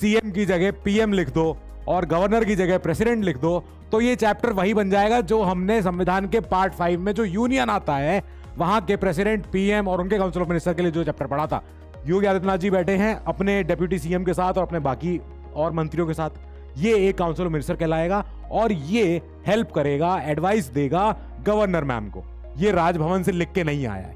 CM की जगह PM लिख दो और गवर्नर की जगह प्रेसिडेंट लिख दो तो ये चैप्टर वही बन जाएगा जो हमने संविधान के पार्ट फाइव में जो यूनियन आता है वहां के प्रेसिडेंट पीएम और उनके काउंसिल ऑफ मिनिस्टर के लिए जो चैप्टर पढ़ा था योगी आदित्यनाथ जी बैठे हैं अपने डेप्यूटी सीएम के साथ और अपने बाकी और मंत्रियों के साथ ये एक काउंसिल ऑफ मिनिस्टर कहलाएगा और ये हेल्प करेगा एडवाइस देगा गवर्नर मैम को ये राजभवन से लिख के नहीं आया है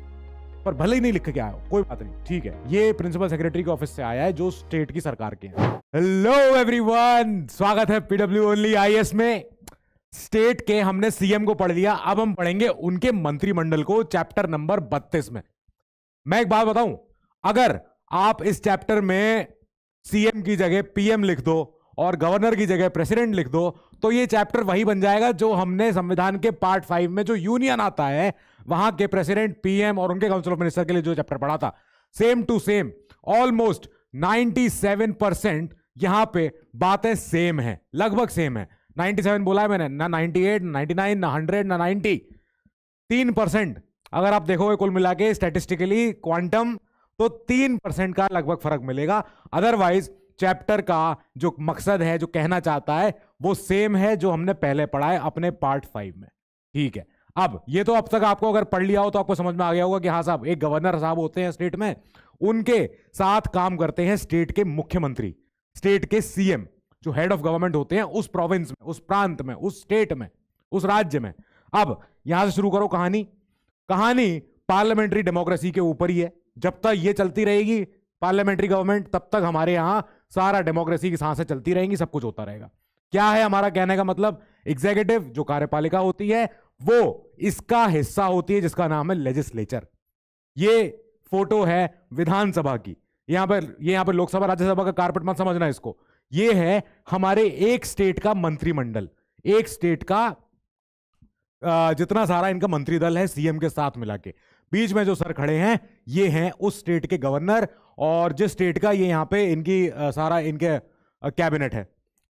पर भले ही नहीं लिख के आया कोई बात नहीं ठीक है ये प्रिंसिपल सेक्रेटरी के ऑफिस से आया है जो स्टेट की सरकार के हेलो एवरीवन स्वागत है पीडब्ल्यू ओनली आई में स्टेट के हमने सीएम को पढ़ लिया अब हम पढ़ेंगे उनके मंत्रिमंडल को चैप्टर नंबर बत्तीस में मैं एक बात बताऊं अगर आप इस चैप्टर में सीएम की जगह पीएम लिख दो और गवर्नर की जगह प्रेसिडेंट लिख दो तो ये चैप्टर वही बन जाएगा जो हमने संविधान के पार्ट फाइव में जो यूनियन आता है वहां के प्रेसिडेंट पीएम और उनके काउंसिल ऑफ मिनिस्टर के लिए जो चैप्टर पढ़ा था same to same almost 97 percent यहां पे बातें सेम है लगभग सेम है 97 बोला है मैंने ना 98 99 ना 100 ना 90 तीन परसेंट अगर आप देखोगे कुल मिला के स्टेटिस्टिकली क्वांटम तो तीन परसेंट का लगभग फर्क मिलेगा अदरवाइज चैप्टर का जो मकसद है जो कहना चाहता है वो सेम है जो हमने पहले पढ़ा है अपने पार्ट फाइव में ठीक है अब ये तो अब तक आपको अगर पढ़ लिया हो तो आपको समझ में आ गया होगा कि हाँ साहब एक गवर्नर साहब होते हैं स्टेट में उनके साथ काम करते हैं स्टेट के मुख्यमंत्री स्टेट के सीएम जो हेड ऑफ गवर्नमेंट होते हैं उस प्रोविंस में उस प्रांत में उस स्टेट में उस राज्य में अब यहां से शुरू करो कहानी कहानी पार्लियामेंट्री डेमोक्रेसी के ऊपर ही है जब तक ये चलती रहेगी पार्लियामेंट्री गवर्नमेंट तब तक हमारे यहां सारा डेमोक्रेसी की सांसें चलती रहेंगी सब कुछ होता रहेगा क्या है हमारा कहने का मतलब एग्जीक्यूटिव जो कार्यपालिका होती है वो इसका हिस्सा होती है जिसका नाम है लेजिस्लेचर ये फोटो है विधानसभा की यहां पर ये यहां पर लोकसभा राज्यसभा का कारपेट मत समझना इसको ये है हमारे एक स्टेट का मंत्रिमंडल एक स्टेट का जितना सारा इनका मंत्री दल है सीएम के साथ मिला के बीच में जो सर खड़े हैं ये हैं उस स्टेट के गवर्नर और जिस स्टेट का ये यहां पे इनकी सारा इनके कैबिनेट है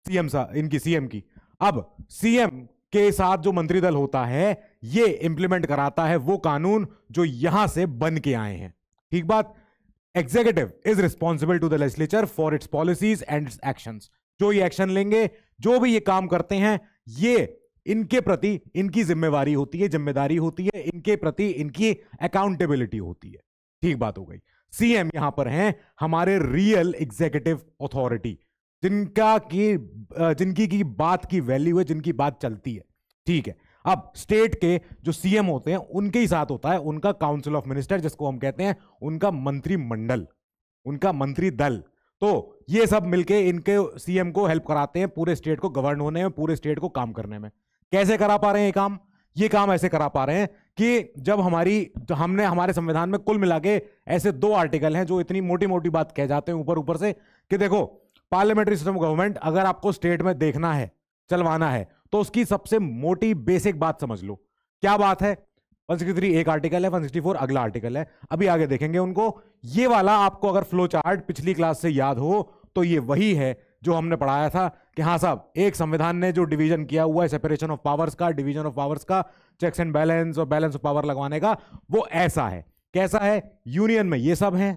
सीएम सा इनकी सीएम की अब सीएम के साथ जो मंत्री दल होता है ये इंप्लीमेंट कराता है वो कानून जो यहां से बन के आए हैं ठीक बात executive is responsible to the legislature for its policies and its action जो ये एक्शन लेंगे जो भी ये काम करते हैं ये इनके प्रति इनकी जिम्मेवारी होती है जिम्मेदारी होती है इनके प्रति इनकी अकाउंटेबिलिटी होती है ठीक बात हो गई सीएम यहां पर हैं हमारे रियल एग्जीक्यूटिव अथॉरिटी जिनका की जिनकी की बात की वैल्यू है जिनकी बात चलती है ठीक है अब स्टेट के जो सीएम होते हैं उनके ही साथ होता है उनका काउंसिल ऑफ मिनिस्टर जिसको हम कहते हैं उनका मंत्रिमंडल उनका मंत्री दल तो ये सब मिलके इनके सीएम को हेल्प कराते हैं पूरे स्टेट को गवर्न होने में पूरे स्टेट को काम करने में कैसे करा पा रहे हैं ये काम ये काम ऐसे करा पा रहे हैं कि जब हमारी जो हमने हमारे संविधान में कुल मिला के ऐसे दो आर्टिकल हैं जो इतनी मोटी मोटी बात कह जाते हैं ऊपर ऊपर से कि देखो पार्लियामेंट्री सिस्टम गवर्नमेंट अगर आपको स्टेट में देखना है चलवाना है तो उसकी सबसे मोटी बेसिक बात समझ लो क्या बात है 163 एक आर्टिकल है 164 अगला आर्टिकल है अभी आगे देखेंगे उनको ये वाला आपको अगर फ्लो चार्ट पिछली क्लास से याद हो तो ये वही है जो हमने पढ़ाया था कि हाँ साहब एक संविधान ने जो डिवीजन किया हुआ है सेपरेशन ऑफ पावर्स का डिवीजन ऑफ पावर्स का चेक्स एंड बैलेंस और बैलेंस ऑफ पावर लगवाने का वो ऐसा है कैसा है यूनियन में ये सब है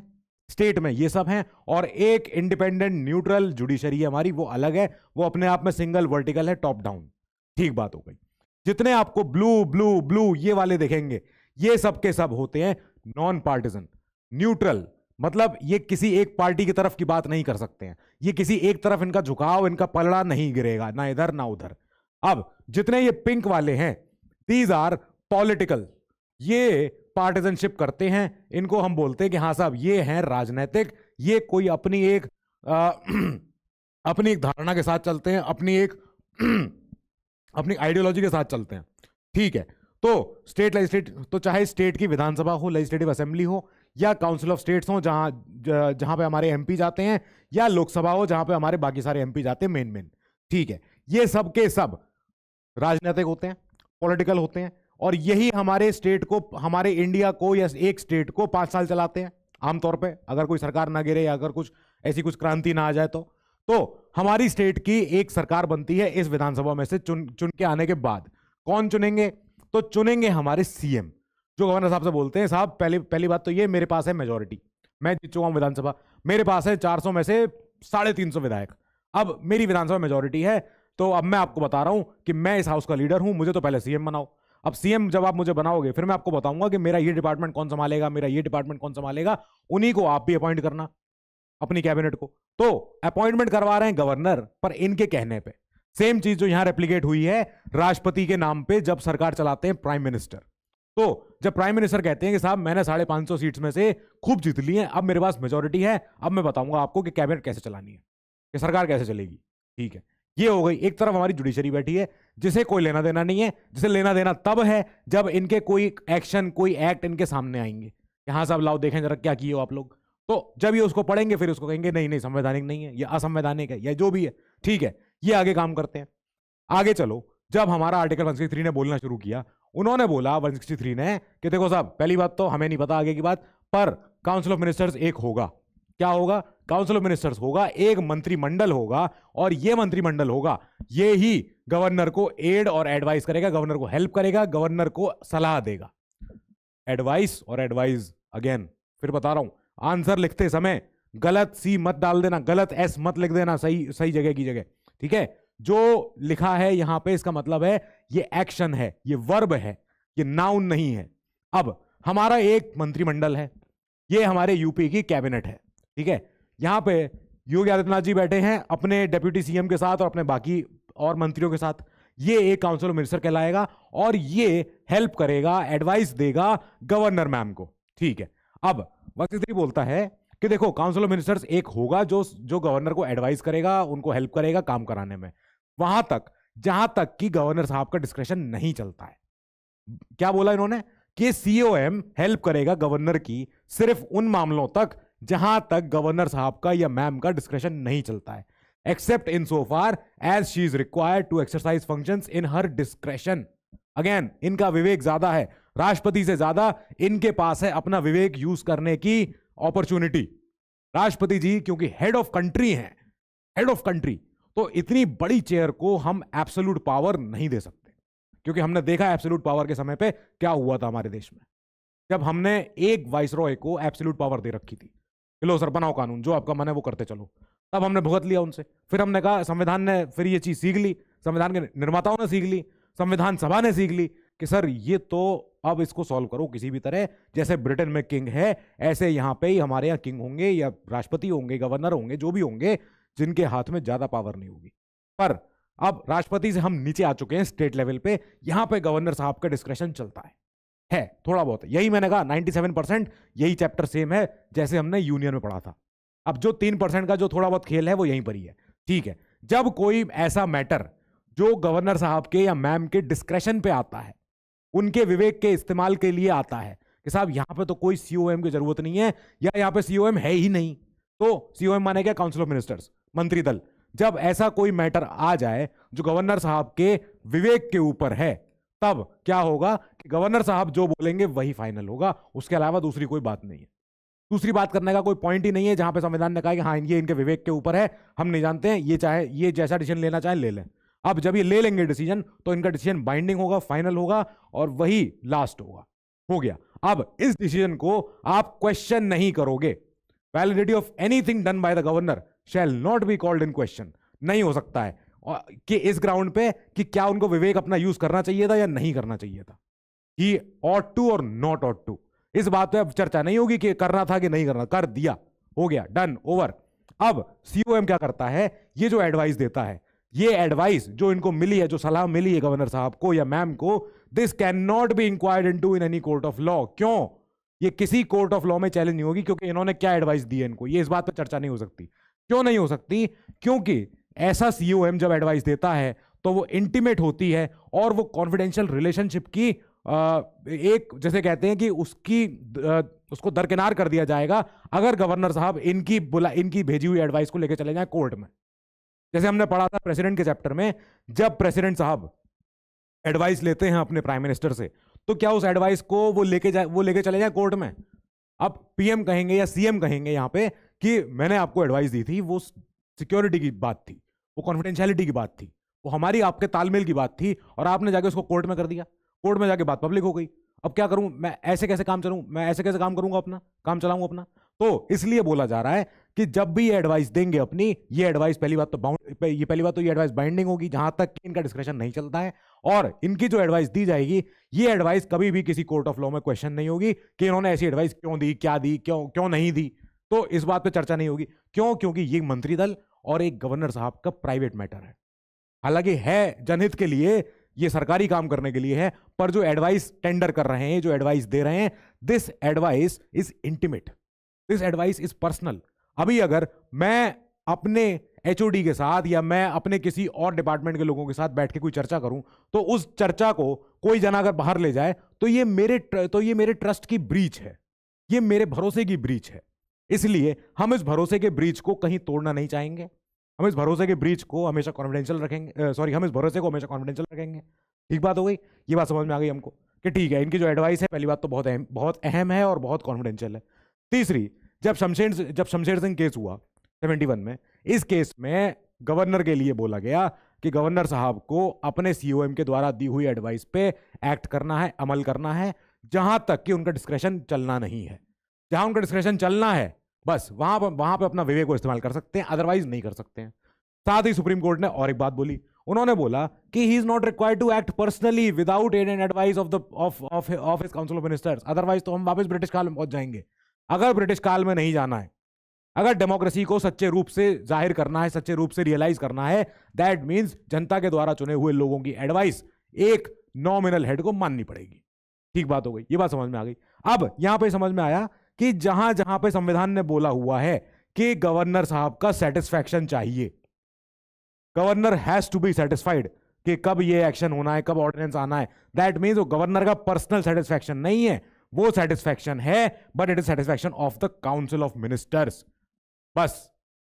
स्टेट में ये सब हैं और एक इंडिपेंडेंट न्यूट्रल जुडिशरी है हमारी वो अलग है वो अपने आप में सिंगल वर्टिकल है टॉप डाउन ठीक बात हो गई जितने आपको ब्लू ब्लू ब्लू ये वाले देखेंगे ये सब के सब होते हैं नॉन पार्टिजन न्यूट्रल मतलब ये किसी एक पार्टी की तरफ की बात नहीं कर सकते हैं ये किसी एक तरफ इनका झुकाव इनका पलड़ा नहीं गिरेगा ना इधर ना उधर अब जितने ये पिंक वाले हैं दीज आर पॉलिटिकल ये पार्टिजनशिप करते हैं इनको हम बोलते हैं कि हाँ साहब ये हैं राजनीतिक ये कोई अपनी एक आ, अपनी एक धारणा के साथ चलते हैं अपनी एक अपनी आइडियोलॉजी के साथ चलते हैं ठीक है तो स्टेट लेजिस्लेट तो चाहे स्टेट की विधानसभा हो लेजिस्लेटिव असेंबली हो या काउंसिल ऑफ स्टेट्स हो जहाँ जहां पे हमारे एमपी जाते हैं या लोकसभा हो जहां पे हमारे बाकी सारे एमपी जाते हैं मेन मेन ठीक है ये सब के सब राजनीतिक होते हैं पॉलिटिकल होते हैं और यही हमारे स्टेट को हमारे इंडिया को या एक स्टेट को पांच साल चलाते हैं आमतौर पे अगर कोई सरकार ना गिरे या अगर कुछ ऐसी कुछ क्रांति ना आ जाए तो तो हमारी स्टेट की एक सरकार बनती है इस विधानसभा में से चुन चुन के आने के बाद कौन चुनेंगे तो चुनेंगे हमारे सीएम जो गवर्नर साहब से बोलते हैं साहब पहली पहली बात तो ये मेरे पास है मेजोरिटी मैं जीत चुका हूँ विधानसभा मेरे पास है चार में से साढ़े तीन विधायक अब मेरी विधानसभा मेजोरिटी है तो अब मैं आपको बता रहा हूँ कि मैं इस हाउस का लीडर हूँ मुझे तो पहले सीएम बनाओ अब सीएम जब आप मुझे बनाओगे फिर मैं आपको बताऊंगा कि मेरा ये डिपार्टमेंट कौन संभालेगा मेरा ये डिपार्टमेंट कौन संभालेगा उन्हीं को आप भी अपॉइंट करना अपनी कैबिनेट को तो अपॉइंटमेंट करवा रहे हैं गवर्नर पर इनके कहने पर सेम चीज जो यहां रेप्लीकेट हुई है राष्ट्रपति के नाम पर जब सरकार चलाते हैं प्राइम मिनिस्टर तो जब प्राइम मिनिस्टर कहते हैं कि साहब मैंने साढ़े पांच सौ सीट में से खूब जीत ली है अब मेरे पास मेजोरिटी है अब मैं बताऊंगा आपको कि कैबिनेट कैसे चलानी है कि सरकार कैसे चलेगी ठीक है ये हो गई एक तरफ हमारी जुडिशरी बैठी है जिसे कोई लेना देना नहीं है जिसे लेना देना तब है जब इनके कोई एक्शन कोई एक्ट इनके सामने आएंगे यहां से लाओ देखें जरा क्या किए हो आप लोग तो जब ये उसको पढ़ेंगे फिर उसको कहेंगे नहीं नहीं संवैधानिक नहीं है या असंवैधानिक है या जो भी है ठीक है ये आगे काम करते हैं आगे चलो जब हमारा आर्टिकल वन ने बोलना शुरू किया उन्होंने बोला वन ने कि देखो साहब पहली बात तो हमें नहीं पता आगे की बात पर काउंसिल ऑफ मिनिस्टर्स एक होगा क्या होगा काउंसिल ऑफ मिनिस्टर्स होगा एक मंत्रिमंडल होगा और ये मंत्रिमंडल होगा ये ही गवर्नर को एड और एडवाइस करेगा गवर्नर को हेल्प करेगा गवर्नर को सलाह देगा एडवाइस और एडवाइस अगेन फिर बता रहा हूं आंसर लिखते समय गलत सी मत डाल देना गलत एस मत लिख देना सही सही जगह की जगह ठीक है जो लिखा है यहां पे इसका मतलब है ये एक्शन है ये वर्ब है ये नाउन नहीं है अब हमारा एक मंत्रिमंडल है ये हमारे यूपी की कैबिनेट है ठीक है यहाँ पे योगी आदित्यनाथ जी बैठे हैं अपने डिप्यूटी सीएम के साथ और अपने बाकी और मंत्रियों के साथ ये एक काउंसिल ऑफ मिनिस्टर कहलाएगा और ये हेल्प करेगा एडवाइस देगा गवर्नर मैम को ठीक है अब वक्त बोलता है कि देखो काउंसिल ऑफ मिनिस्टर्स एक होगा जो जो गवर्नर को एडवाइस करेगा उनको हेल्प करेगा काम कराने में वहां तक जहां तक कि गवर्नर साहब का डिस्क्रेशन नहीं चलता है क्या बोला इन्होंने कि सीओएम हेल्प करेगा गवर्नर की सिर्फ उन मामलों तक जहां तक गवर्नर साहब का या मैम का डिस्क्रेशन नहीं चलता है except in so far as she is required to exercise function in her discretion again इनका विवेक ज्यादा है राष्ट्रपति से ज्यादा इनके पास है अपना विवेक यूज करने की अपॉर्चुनिटी राष्ट्रपति जी क्योंकि हेड ऑफ कंट्री हैं हेड ऑफ कंट्री तो इतनी बड़ी चेयर को हम एब्सोल्यूट पावर नहीं दे सकते क्योंकि हमने देखा एब्सोल्यूट पावर के समय पे क्या हुआ था हमारे देश में जब हमने एक रॉय को एब्सोल्यूट पावर दे रखी थी लो सर बनाओ कानून जो आपका मन है वो करते चलो तब हमने भुगत लिया उनसे फिर हमने कहा संविधान ने फिर ये चीज़ सीख ली संविधान के निर्माताओं ने सीख ली संविधान सभा ने सीख ली कि सर ये तो अब इसको सॉल्व करो किसी भी तरह जैसे ब्रिटेन में किंग है ऐसे यहाँ पे ही हमारे यहाँ किंग होंगे या राष्ट्रपति होंगे गवर्नर होंगे जो भी होंगे जिनके हाथ में ज़्यादा पावर नहीं होगी पर अब राष्ट्रपति से हम नीचे आ चुके हैं स्टेट लेवल पे यहाँ पे गवर्नर साहब का डिस्क्रेशन चलता है है थोड़ा बहुत यही मैंने कहा 97 परसेंट यही चैप्टर सेम है जैसे हमने यूनियन में पढ़ा था अब जो तीन परसेंट का जो थोड़ा बहुत खेल है वो यहीं पर ही है ठीक है जब कोई ऐसा मैटर जो गवर्नर साहब के या मैम के डिस्क्रेशन पे आता है उनके विवेक के इस्तेमाल के लिए आता है कि साहब यहाँ पे तो कोई सी की जरूरत नहीं है या यहाँ पे सी है ही नहीं तो सी माने क्या काउंसिल ऑफ मिनिस्टर्स मंत्री दल जब ऐसा कोई मैटर आ जाए जो गवर्नर साहब के विवेक के ऊपर है तब क्या होगा कि गवर्नर साहब जो बोलेंगे वही फाइनल होगा उसके अलावा दूसरी कोई बात नहीं है दूसरी बात करने का कोई पॉइंट ही नहीं है जहां पे संविधान ने कहा कि हाँ ये इनके विवेक के ऊपर है हम नहीं जानते हैं ये चाहे ये जैसा डिसीजन लेना चाहे ले लें अब जब ये ले लेंगे डिसीजन तो इनका डिसीजन बाइंडिंग होगा फाइनल होगा और वही लास्ट होगा हो गया अब इस डिसीजन को आप क्वेश्चन नहीं करोगे validity of anything done by the governor shall not be called in question नहीं हो सकता है कि इस ग्राउंड पे कि क्या उनको विवेक अपना यूज करना चाहिए था या नहीं करना चाहिए था ही ऑट टू और नॉट ऑट टू इस बात पे अब चर्चा नहीं होगी कि करना था कि नहीं करना कर दिया हो गया डन ओवर अब सीओएम क्या करता है ये जो एडवाइस देता है ये एडवाइस जो इनको मिली है जो सलाह मिली है गवर्नर साहब को या मैम को this can not be inquired into in any court of law क्यों ये किसी कोर्ट ऑफ लॉ में चैलेंज नहीं होगी क्योंकि इन्होंने क्या एडवाइस दी है इनको ये इस बात पर चर्चा नहीं हो सकती क्यों नहीं हो सकती क्योंकि ऐसा सीओएम जब एडवाइस देता है तो वो इंटीमेट होती है और वो कॉन्फिडेंशियल रिलेशनशिप की एक जैसे कहते हैं कि उसकी उसको दरकिनार कर दिया जाएगा अगर गवर्नर साहब इनकी बुला इनकी भेजी हुई एडवाइस को लेकर चले जाए कोर्ट में जैसे हमने पढ़ा था प्रेसिडेंट के चैप्टर में जब प्रेसिडेंट साहब एडवाइस लेते हैं अपने प्राइम मिनिस्टर से तो क्या उस एडवाइस को वो लेके जाए वो लेके चले जाए कोर्ट में अब पीएम कहेंगे या सीएम कहेंगे यहाँ पे कि मैंने आपको एडवाइस दी थी वो सिक्योरिटी की बात थी वो कॉन्फिडेंशियलिटी की बात थी वो हमारी आपके तालमेल की बात थी और आपने जाके उसको कोर्ट में कर दिया कोर्ट में जाके बात पब्लिक हो गई अब क्या करूं मैं ऐसे कैसे काम चलूं मैं ऐसे कैसे काम करूंगा अपना काम चलाऊं अपना तो इसलिए बोला जा रहा है कि जब भी ये एडवाइस देंगे अपनी ये एडवाइस पहली बात तो बाउंड ये पहली बात तो ये एडवाइस बाइंडिंग होगी जहां तक इनका डिस्कशन नहीं चलता है और इनकी जो एडवाइस दी जाएगी ये एडवाइस कभी भी किसी कोर्ट ऑफ लॉ में क्वेश्चन नहीं होगी कि इन्होंने ऐसी एडवाइस क्यों दी क्या दी क्यों क्यों नहीं दी तो इस बात पर चर्चा नहीं होगी क्यों क्योंकि ये मंत्री दल और एक गवर्नर साहब का प्राइवेट मैटर है हालांकि है जनहित के लिए ये सरकारी काम करने के लिए है पर जो एडवाइस टेंडर कर रहे हैं जो एडवाइस दे रहे हैं this advice is intimate this advice is personal अभी अगर मैं अपने एच के साथ या मैं अपने किसी और डिपार्टमेंट के लोगों के साथ बैठ के कोई चर्चा करूं तो उस चर्चा को कोई जना अगर बाहर ले जाए तो ये मेरे तो ये मेरे ट्रस्ट की ब्रीच है ये मेरे भरोसे की ब्रीच है इसलिए हम इस भरोसे के ब्रिज को कहीं तोड़ना नहीं चाहेंगे हम इस भरोसे के ब्रिज को हमेशा कॉन्फिडेंशियल रखेंगे सॉरी हम इस भरोसे को हमेशा कॉन्फिडेंशियल रखेंगे ठीक बात हो गई ये बात समझ में आ गई हमको कि ठीक है इनकी जो एडवाइस है पहली बात तो बहुत अहम बहुत अहम है और बहुत कॉन्फिडेंशियल है तीसरी जब शमशेर जब शमशेर सिंह केस हुआ सेवेंटी वन में इस केस में गवर्नर के लिए बोला गया कि गवर्नर साहब को अपने सी के द्वारा दी हुई एडवाइस पे एक्ट करना है अमल करना है जहां तक कि उनका डिस्क्रेशन चलना नहीं है जहां उनका डिस्कशन चलना है बस वहां पर वहां पर अपना विवेक को इस्तेमाल कर सकते हैं अदरवाइज नहीं कर सकते हैं साथ ही सुप्रीम कोर्ट ने और एक बात बोली उन्होंने बोला कि he is not required to act personally without aid and advice of the of of his council of ministers otherwise तो हम वापस ब्रिटिश काल में पहुंच जाएंगे अगर ब्रिटिश काल में नहीं जाना है अगर डेमोक्रेसी को सच्चे रूप से जाहिर करना है सच्चे रूप से रियलाइज करना है दैट मीन्स जनता के द्वारा चुने हुए लोगों की एडवाइस एक नॉमिनल हेड को माननी पड़ेगी ठीक बात हो गई ये बात समझ में आ गई अब यहां पे समझ में आया कि जहां जहां पे संविधान ने बोला हुआ है कि गवर्नर साहब का सेटिस्फेक्शन चाहिए governor has to be satisfied कि कब ये एक्शन होना है कब ऑर्डिनेंस आना है दैट मीन्स वो गवर्नर का पर्सनल सेटिस्फेक्शन नहीं है वो सेटिस्फेक्शन है but it is satisfaction of the council of ministers बस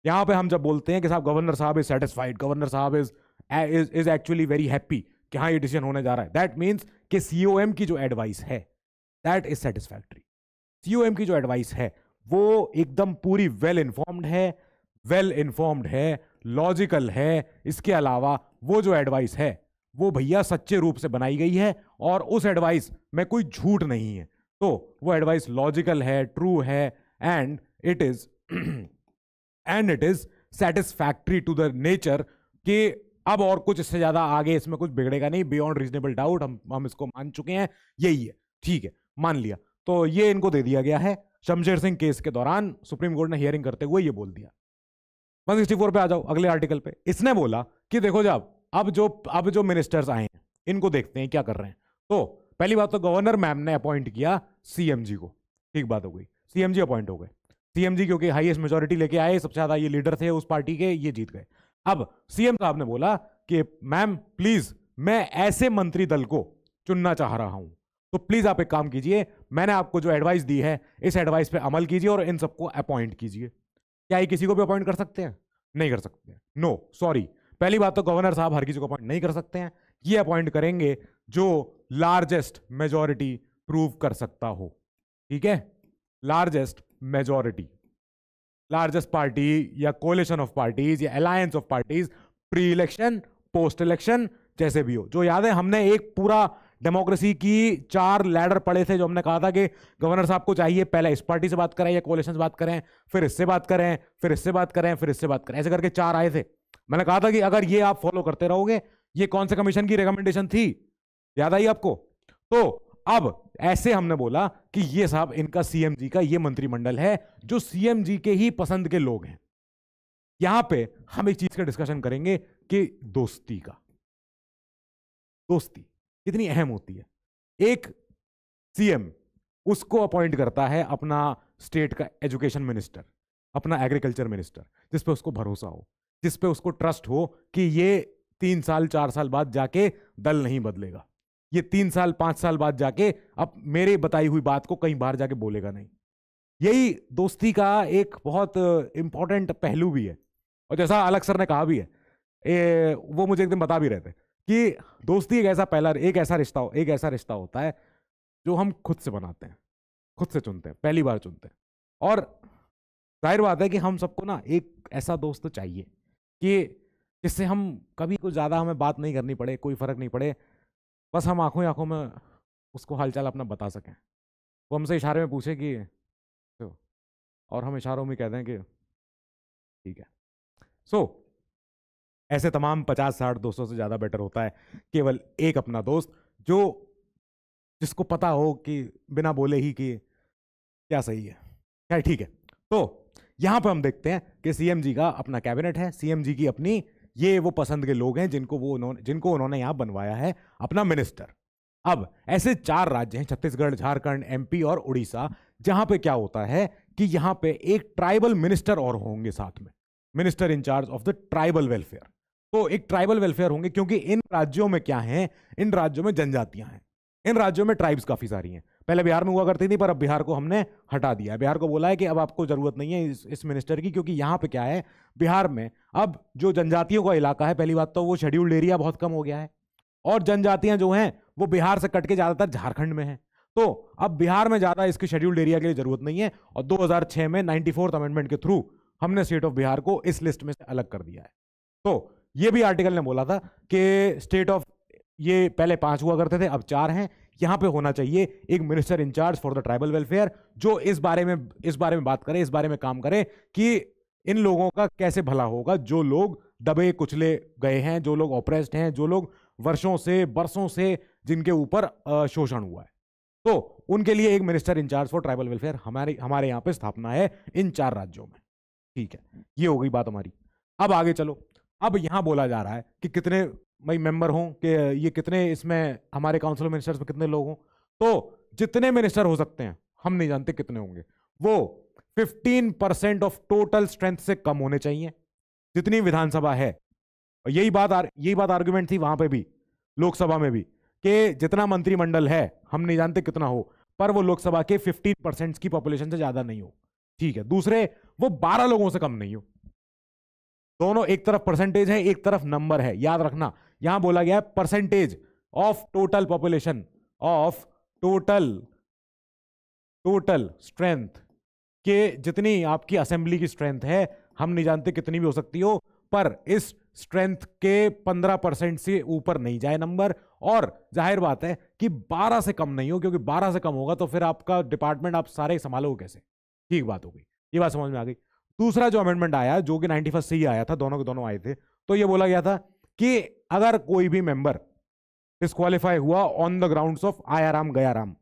यहां पे हम जब बोलते हैं कि साहब गवर्नर साहब इज सेटिस्फाइड गवर्नर साहब is is actually very happy कि हाँ ये डिसीजन होने जा रहा है दैट मीन्स कि सीओएम की जो एडवाइस है दैट इज सेटिस्फैक्ट्री सीओएम की जो एडवाइस है वो एकदम पूरी वेल इन्फॉर्म्ड है वेल इन्फॉर्म्ड है लॉजिकल है इसके अलावा वो जो एडवाइस है वो भैया सच्चे रूप से बनाई गई है और उस एडवाइस में कोई झूठ नहीं है तो वो एडवाइस लॉजिकल है ट्रू है and it is and it is satisfactory to the nature कि अब और कुछ इससे ज्यादा आगे इसमें कुछ बिगड़ेगा नहीं बियॉन्ड रीजनेबल डाउट हम हम इसको मान चुके हैं यही है ठीक है मान लिया तो ये इनको दे दिया गया है शमशेर सिंह केस के दौरान सुप्रीम कोर्ट ने हियरिंग करते हुए ये बोल दिया 164 पे आ जाओ अगले आर्टिकल पे इसने बोला कि देखो जब अब जो अब जो मिनिस्टर्स आए हैं इनको देखते हैं क्या कर रहे हैं तो पहली बात तो गवर्नर मैम ने अपॉइंट किया सीएमजी को ठीक बात हो गई सीएमजी अपॉइंट हो गए सीएमजी क्योंकि हाईएस्ट मेजोरिटी लेके आए सबसे ज्यादा ये लीडर थे उस पार्टी के ये जीत गए अब सीएम साहब ने बोला कि मैम प्लीज मैं ऐसे मंत्री दल को चुनना चाह रहा हूं तो प्लीज़ आप एक काम कीजिए मैंने आपको जो एडवाइस दी है इस एडवाइस पे अमल कीजिए और इन सबको अपॉइंट कीजिए क्या ये किसी को भी अपॉइंट कर सकते हैं नहीं कर सकते हैं नो सॉरी पहली बात तो गवर्नर साहब हर किसी को अपॉइंट नहीं कर सकते हैं ये अपॉइंट करेंगे जो लार्जेस्ट मेजोरिटी प्रूव कर सकता हो ठीक है लार्जेस्ट मेजोरिटी लार्जेस्ट पार्टी या कोलेशन ऑफ पार्टीज या alliance of parties pre election post election जैसे भी हो जो याद है हमने एक पूरा डेमोक्रेसी की चार लैडर पड़े थे जो हमने कहा था कि गवर्नर साहब को चाहिए पहले इस पार्टी से बात करें या कोलेशन से बात करें फिर इससे बात करें फिर इससे बात करें फिर इससे बात करें ऐसे करके चार आए थे मैंने कहा था कि अगर ये आप फॉलो करते रहोगे ये कौन से कमीशन की रिकमेंडेशन थी याद आई आपको तो अब ऐसे हमने बोला कि ये साहब इनका सीएम जी का ये मंत्रिमंडल है जो सीएम जी के ही पसंद के लोग हैं यहां पे हम एक चीज का डिस्कशन करेंगे कि दोस्ती का दोस्ती कितनी अहम होती है एक सीएम उसको अपॉइंट करता है अपना स्टेट का एजुकेशन मिनिस्टर अपना एग्रीकल्चर मिनिस्टर जिस पे उसको भरोसा हो जिस पे उसको ट्रस्ट हो कि ये तीन साल चार साल बाद जाके दल नहीं बदलेगा ये तीन साल पांच साल बाद जाके अब मेरे बताई हुई बात को कहीं बाहर जाके बोलेगा नहीं यही दोस्ती का एक बहुत इंपॉर्टेंट पहलू भी है और जैसा अलग सर ने कहा भी है ए, वो मुझे एक दिन बता भी रहे थे कि दोस्ती एक ऐसा पहला एक ऐसा रिश्ता हो एक ऐसा रिश्ता होता है जो हम खुद से बनाते हैं खुद से चुनते हैं पहली बार चुनते हैं और जाहिर बात है कि हम सबको ना एक ऐसा दोस्त चाहिए कि जिससे हम कभी कुछ ज़्यादा हमें बात नहीं करनी पड़े कोई फ़र्क नहीं पड़े बस हम आँखों ही आँखों में उसको हालचाल अपना बता सकें वो हमसे इशारे में पूछे कि और हम इशारों में कह दें कि ठीक है सो so, ऐसे तमाम पचास साठ दोस्तों से ज़्यादा बेटर होता है केवल एक अपना दोस्त जो जिसको पता हो कि बिना बोले ही कि क्या सही है क्या ठीक है तो यहाँ पर हम देखते हैं कि सी का अपना कैबिनेट है सी की अपनी ये वो पसंद के लोग हैं जिनको वो उन्होंने जिनको उन्होंने यहाँ बनवाया है अपना मिनिस्टर अब ऐसे चार राज्य हैं छत्तीसगढ़ झारखंड एमपी और उड़ीसा जहां पे क्या होता है कि यहाँ पे एक ट्राइबल मिनिस्टर और होंगे साथ में minister in charge of the tribal welfare तो एक ट्राइबल वेलफेयर होंगे क्योंकि इन राज्यों में क्या है इन राज्यों में जनजातियां हैं इन राज्यों में ट्राइब्स काफ़ी सारी हैं पहले बिहार में हुआ करती थी पर अब बिहार को हमने हटा दिया है बिहार को बोला है कि अब आपको ज़रूरत नहीं है इस, इस मिनिस्टर की क्योंकि यहां पे क्या है बिहार में अब जो जनजातियों का इलाका है पहली बात तो वो शेड्यूल्ड एरिया बहुत कम हो गया है और जनजातियां जो हैं वो बिहार से कट के ज़्यादातर झारखंड में है तो अब बिहार में ज़्यादा इसके शेड्यूल्ड एरिया के लिए ज़रूरत नहीं है और 2006 में नाइन्टी अमेंडमेंट के थ्रू हमने स्टेट ऑफ बिहार को इस लिस्ट में से अलग कर दिया है तो ये भी आर्टिकल ने बोला था कि स्टेट ऑफ ये पहले पांच हुआ करते थे अब चार हैं यहां पे होना चाहिए एक minister in charge for the tribal welfare जो इस बारे में इस बारे में बात करे इस बारे में काम करे कि इन लोगों का कैसे भला होगा जो लोग दबे कुचले गए हैं जो लोग ऑपरेस्ड हैं जो लोग वर्षों से बरसों से जिनके ऊपर शोषण हुआ है तो उनके लिए एक minister in charge for tribal welfare हमारे हमारे यहाँ पे स्थापना है इन चार राज्यों में ठीक है ये हो गई बात हमारी अब आगे चलो अब यहां बोला जा रहा है कि कितने मैं मेंबर हूं कि ये कितने इसमें हमारे काउंसिल मिनिस्टर्स में कितने लोग हों तो जितने मिनिस्टर हो सकते हैं हम नहीं जानते कितने होंगे वो 15 परसेंट ऑफ टोटल स्ट्रेंथ से कम होने चाहिए जितनी विधानसभा है और यही बात यही बात आर्ग्यूमेंट थी वहां पे भी लोकसभा में भी कि जितना मंत्रिमंडल है हम नहीं जानते कितना हो पर वो लोकसभा के 15 परसेंट की पॉपुलेशन से ज्यादा नहीं हो ठीक है दूसरे वो 12 लोगों से कम नहीं हो दोनों एक तरफ परसेंटेज है एक तरफ नंबर है याद रखना यहां बोला गया है percentage of total population of total total strength के जितनी आपकी असेंबली की स्ट्रेंथ है हम नहीं जानते कितनी भी हो सकती हो पर इस स्ट्रेंथ के 15 परसेंट से ऊपर नहीं जाए नंबर और जाहिर बात है कि 12 से कम नहीं हो क्योंकि 12 से कम होगा तो फिर आपका डिपार्टमेंट आप सारे संभालोगे कैसे ठीक बात हो गई ये बात समझ में आ गई दूसरा जो अमेंडमेंट आया जो कि नाइनटी फर्स्ट से ही आया था दोनों के दोनों आए थे तो ये बोला गया था कि अगर कोई भी मेंबर डिस्कालीफाई हुआ on the ground of Aaya Ram Gaya Ram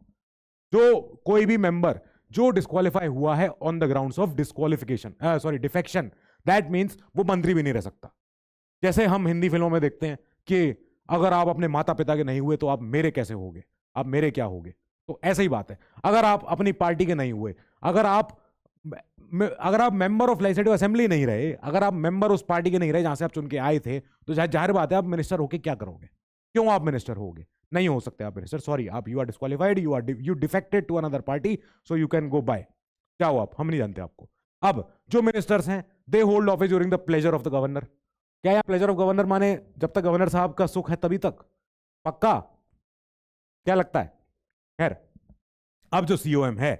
जो कोई भी मेंबर जो डिस्कालीफाई हुआ है on the ground of disqualification sorry defection that means वो मंत्री भी नहीं रह सकता जैसे हम हिंदी फिल्मों में देखते हैं कि अगर आप अपने माता पिता के नहीं हुए तो आप मेरे कैसे होगे आप मेरे क्या होगे तो ऐसे ही बात है अगर आप अपनी पार्टी के नहीं हुए अगर आप अगर आप मेंबर ऑफ लेजिस्लेटिव असेंबली नहीं रहे अगर आप मेंबर उस पार्टी के नहीं रहे जहां से आप चुन के आए थे तो जाहिर बात है आप मिनिस्टर होके क्या करोगे क्यों आप मिनिस्टर होगे नहीं हो सकते आप मिनिस्टर सॉरी आप you are disqualified you are you defected to another party so you can go bye जाओ आप हम नहीं जानते आपको अब जो मिनिस्टर्स हैं they hold office during the pleasure of the governor क्या यहाँ प्लेजर ऑफ गवर्नर माने जब तक गवर्नर साहब का सुख है तभी तक पक्का क्या लगता है खैर अब जो सीओएम है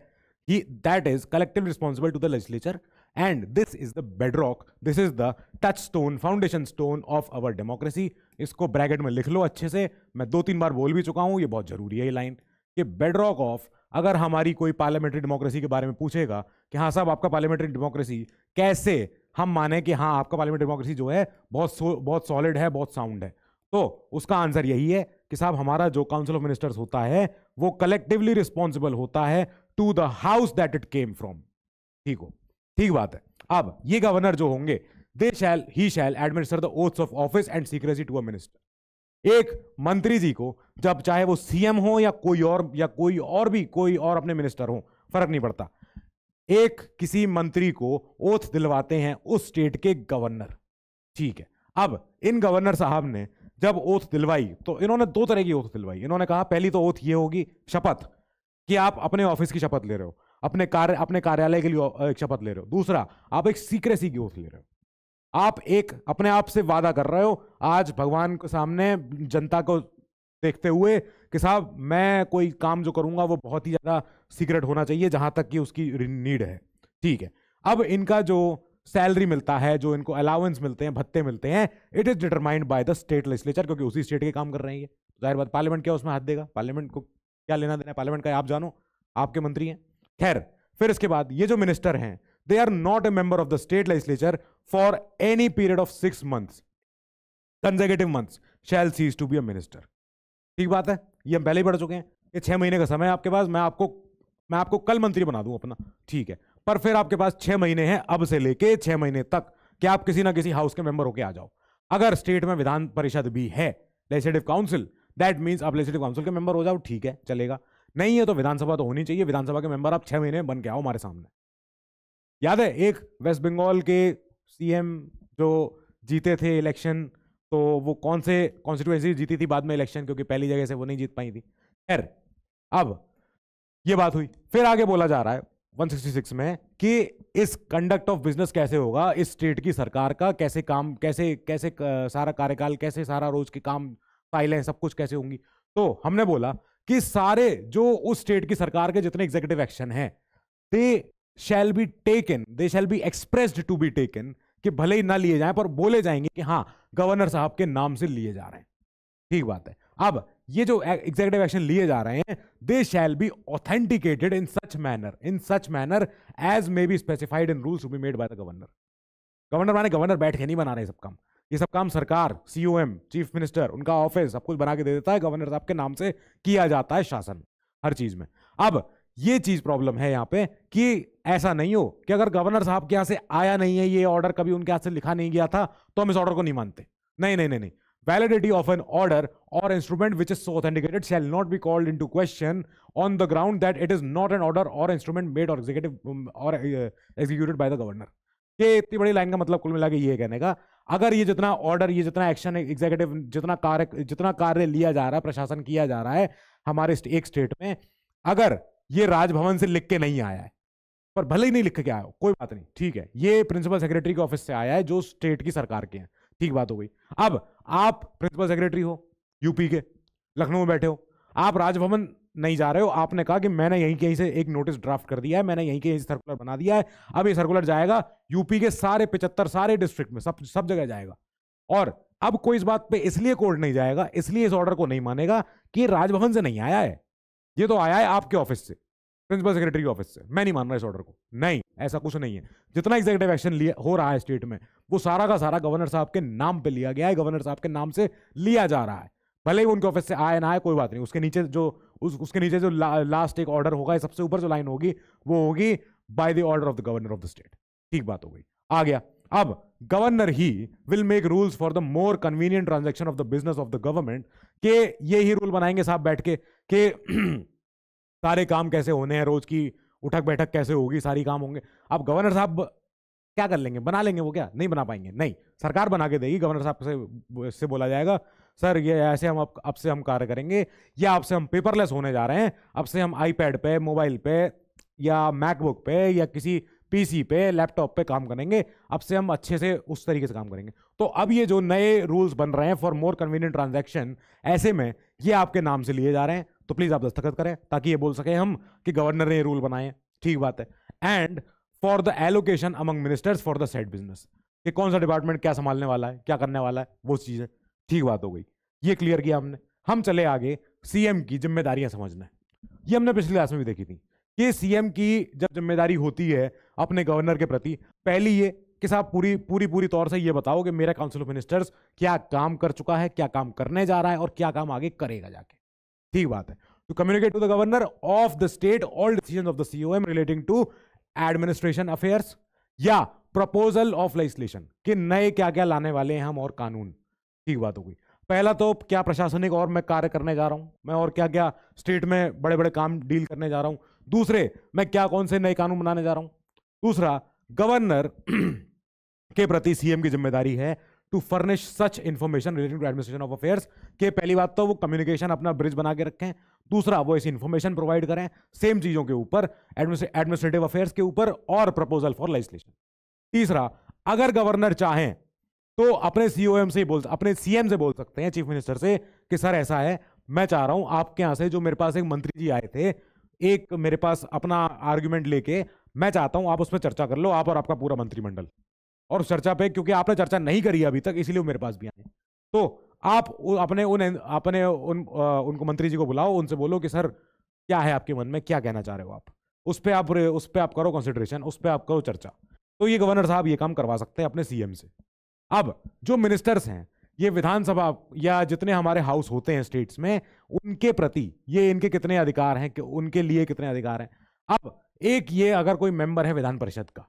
He, that is collectively responsible to the legislature and this is the bedrock this is the touchstone foundation stone of our democracy इसको ब्रैकेट में लिख लो अच्छे से मैं दो तीन बार बोल भी चुका हूँ ये बहुत जरूरी है ये लाइन ये बेडरॉक ऑफ अगर हमारी कोई पार्लियामेंट्री डेमोक्रेसी के बारे में पूछेगा कि हाँ साहब आपका पार्लियामेंट्री डेमोक्रेसी कैसे हम माने कि हाँ आपका पार्लियामेंट्री डेमोक्रेसी जो है बहुत बहुत सॉलिड है बहुत साउंड है तो उसका आंसर यही है कि साहब हमारा जो काउंसिल ऑफ मिनिस्टर्स होता है वो कलेक्टिवली रिस्पॉन्सिबल होता है to the house that it came from ठीक हो ठीक बात है अब ये गवर्नर जो होंगे they shall he shall administer the oaths of office and secrecy to a minister एक मंत्री जी को जब चाहे वो सीएम हो या कोई और या कोई और भी कोई और अपने मिनिस्टर हो फर्क नहीं पड़ता एक किसी मंत्री को ओथ दिलवाते हैं उस स्टेट के गवर्नर ठीक है अब इन गवर्नर साहब ने जब ओथ दिलवाई तो इन्होंने दो तरह की ओथ दिलवाई इन्होंने कहा पहली तो ओथ ये होगी शपथ कि आप अपने ऑफिस की शपथ ले रहे हो अपने कार्य अपने कार्यालय के लिए एक शपथ ले रहे हो दूसरा आप एक सीक्रेसी की ओथ ले रहे हो आप एक अपने आप से वादा कर रहे हो आज भगवान के सामने जनता को देखते हुए कि साहब मैं कोई काम जो करूंगा वो बहुत ही ज़्यादा सीक्रेट होना चाहिए जहां तक कि उसकी नीड है ठीक है अब इनका जो सैलरी मिलता है जो इनको अलाउंस मिलते हैं भत्ते मिलते हैं it is determined by the state legislature क्योंकि उसी स्टेट के काम कर रहे हैं जाहिर बात पार्लियामेंट क्या उसमें हाथ देगा पार्लियामेंट को क्या लेना देना पार्लियामेंट का आप जानो आपके मंत्री हैं खैर फिर इसके बाद ये जो मिनिस्टर हैं they are not a member of the state legislature for any period of six months consecutive months shall cease to be a minister ठीक बात है ये हम पहले ही पढ़ चुके हैं ये छह महीने का समय है आपके पास मैं आपको मैं आपको कल मंत्री बना दूं अपना ठीक है पर फिर आपके पास छह महीने हैं अब से लेके छह महीने तक कि आप किसी ना किसी हाउस के मेंबर होके आ जाओ अगर स्टेट में विधान परिषद भी है लेजिस्लेटिव काउंसिल दैट मीन्स आप लेजिस्टिव काउंसिल के मेंबर हो जाओ ठीक है चलेगा नहीं है तो विधानसभा तो होनी चाहिए विधानसभा के मेंबर आप छह महीने बन के आओ हमारे सामने याद है एक वेस्ट बंगाल के सीएम जो जीते थे इलेक्शन तो वो कौन से कॉन्स्टिट्यूएंसी जीती थी बाद में इलेक्शन क्योंकि पहली जगह से वो नहीं जीत पाई थी खैर अब ये बात हुई फिर आगे बोला जा रहा है 166 में कि इस कंडक्ट ऑफ बिजनेस कैसे होगा इस स्टेट की सरकार का कैसे काम कैसे कैसे सारा कार्यकाल कैसे सारा रोज के काम फाइलें सब कुछ कैसे होंगी तो हमने बोला कि सारे जो उस स्टेट की सरकार के जितने एग्जीक्यूटिव एक्शन हैं they shall be taken they shall be expressed to be taken कि भले ही ना लिए जाए पर बोले जाएंगे कि हाँ गवर्नर साहब के नाम से लिए जा रहे हैं ठीक बात है अब ये जो एग्जीक्यूटिव एक्शन लिए जा रहे हैं they shall be authenticated in such manner in such manner as may be specified in rules to be made by the governor governor माने गवर्नर बैठ के नहीं बना रहे सब काम ये सब काम सरकार सी चीफ मिनिस्टर उनका ऑफिस सब कुछ बना के दे देता है गवर्नर साहब के नाम से किया जाता है शासन हर चीज में अब ये चीज प्रॉब्लम है यहाँ पे कि ऐसा नहीं हो कि अगर गवर्नर साहब के यहाँ से आया नहीं है ये ऑर्डर कभी उनके हाथ से लिखा नहीं गया था तो हम इस ऑर्डर को नहीं मानते नहीं नहीं नहीं नहीं वैलिडिटी ऑफ एन ऑर्डर और instrument which is so authenticated shall not be called into question on the ground that it is not an order और इंस्ट्रूमेंट मेड एग्जीक्यूटिव और एग्जीक्यूटेड बाय द गवर्नर ये इतनी बड़ी line का मतलब कुल मिला के ये कहने का अगर ये जितना ऑर्डर ये जितना एक्शन एग्जीक्यूटिव जितना कार्य जितना कार्य लिया जा रहा है प्रशासन किया जा रहा है हमारे एक स्टेट में अगर ये राजभवन से लिख के नहीं आया है पर भले ही नहीं लिख के आया हो कोई बात नहीं ठीक है ये प्रिंसिपल सेक्रेटरी के ऑफिस से आया है जो स्टेट की सरकार के हैं ठीक बात हो गई अब आप प्रिंसिपल सेक्रेटरी हो यूपी के लखनऊ में बैठे हो आप राजभवन नहीं जा रहे हो आपने कहा कि मैंने यहीं कहीं से एक नोटिस ड्राफ्ट कर दिया है मैंने यहीं कहीं से सर्कुलर बना दिया है अब ये सर्कुलर जाएगा यूपी के सारे पिचहत्तर सारे डिस्ट्रिक्ट में सब सब जगह जाएगा और अब कोई इस बात पे इसलिए कोर्ट नहीं जाएगा इसलिए इस ऑर्डर को नहीं मानेगा कि राजभवन से नहीं आया है ये तो आया है आपके ऑफिस से प्रिंसिपल सेक्रेटरी ऑफिस से मैं नहीं मान रहा इस ऑर्डर को नहीं ऐसा कुछ नहीं है जितना एग्जीक्यूटिव एक्शन लिया हो रहा है स्टेट में वो सारा का सारा गवर्नर साहब के नाम पर लिया गया है गवर्नर साहब के नाम से लिया जा रहा है भले ही उनके ऑफिस से आए ना आए कोई बात नहीं उसके नीचे जो उस उसके नीचे जो ला, लास्ट एक ऑर्डर होगा सबसे ऊपर जो लाइन होगी वो होगी by the order of the governor of the state ठीक बात हो गई आ गया अब governor he will make rules for the more convenient transaction of the business of the government के ये ही रूल बनाएंगे साहब बैठ के कि सारे काम कैसे होने हैं रोज की उठक बैठक कैसे होगी सारी काम होंगे अब गवर्नर साहब क्या कर लेंगे बना लेंगे वो क्या नहीं बना पाएंगे नहीं सरकार बना के देगी गवर्नर साहब से से बोला जाएगा सर ये ऐसे हम अब अब से हम कार्य करेंगे या अब से हम पेपरलेस होने जा रहे हैं अब से हम आईपैड पे मोबाइल पे या मैकबुक पे या किसी पीसी पे लैपटॉप पे काम करेंगे अब से हम अच्छे से उस तरीके से काम करेंगे तो अब ये जो नए रूल्स बन रहे हैं फॉर मोर कन्वीनियंट ट्रांजेक्शन ऐसे में ये आपके नाम से लिए जा रहे हैं तो प्लीज़ आप दस्तखत करें ताकि ये बोल सकें हम कि गवर्नर ने ये रूल बनाए ठीक बात है and for the allocation among ministers for the said business कि कौन सा डिपार्टमेंट क्या संभालने वाला है क्या करने वाला है वो चीज़ है ठीक बात हो गई ये क्लियर किया हमने हम चले आगे सीएम की जिम्मेदारियां समझना ये हमने पिछले क्लास में भी देखी थी कि सीएम की जब जिम्मेदारी होती है अपने गवर्नर के प्रति पहली ये कि साहब पूरी पूरी पूरी तौर से ये बताओ कि मेरा काउंसिल ऑफ मिनिस्टर्स क्या काम कर चुका है क्या काम करने जा रहा है और क्या काम आगे करेगा जाके ठीक बात है to communicate to the governor of the state all decision of the C relating to administration affairs या प्रपोजल ऑफ लेजिस्लेशन कि नए क्या क्या लाने वाले हैं हम और कानून ठीक बात होगी पहला तो क्या प्रशासनिक और मैं कार्य करने जा रहा हूँ मैं और क्या क्या स्टेट में बड़े बड़े काम डील करने जा रहा हूँ दूसरे मैं क्या कौन से नए कानून बनाने जा रहा हूँ दूसरा गवर्नर के प्रति सीएम की जिम्मेदारी है to furnish such information relating to administration of affairs के पहली बात तो वो कम्युनिकेशन अपना ब्रिज बना के रखें दूसरा वो ऐसी इन्फॉर्मेशन प्रोवाइड करें सेम चीज़ों के ऊपर एडमिनिस्ट्रेटिव अफेयर्स के ऊपर और प्रपोजल फॉर लेजिस्लेशन तीसरा अगर गवर्नर चाहें तो अपने सीओएम से ही बोल अपने सीएम से बोल सकते हैं चीफ मिनिस्टर से कि सर ऐसा है मैं चाह रहा हूं आपके यहाँ से जो मेरे पास एक मंत्री जी आए थे एक मेरे पास अपना आर्ग्यूमेंट लेके मैं चाहता हूं आप उसमें चर्चा कर लो आप और आपका पूरा मंत्रिमंडल और चर्चा पे क्योंकि आपने चर्चा नहीं करी अभी तक इसलिए मेरे पास भी आए तो आप अपने उन अपने उन उनको मंत्री जी को बुलाओ उनसे बोलो कि सर क्या है आपके मन में क्या कहना चाह रहे हो आप उस पर आप उस पर आप करो कंसिडरेशन उस पर आप करो चर्चा तो ये गवर्नर साहब ये काम करवा सकते हैं अपने सीएम से अब जो मिनिस्टर्स हैं ये विधानसभा या जितने हमारे हाउस होते हैं स्टेट्स में उनके प्रति ये इनके कितने अधिकार हैं कि उनके लिए कितने अधिकार हैं अब एक ये अगर कोई मेंबर है विधान परिषद का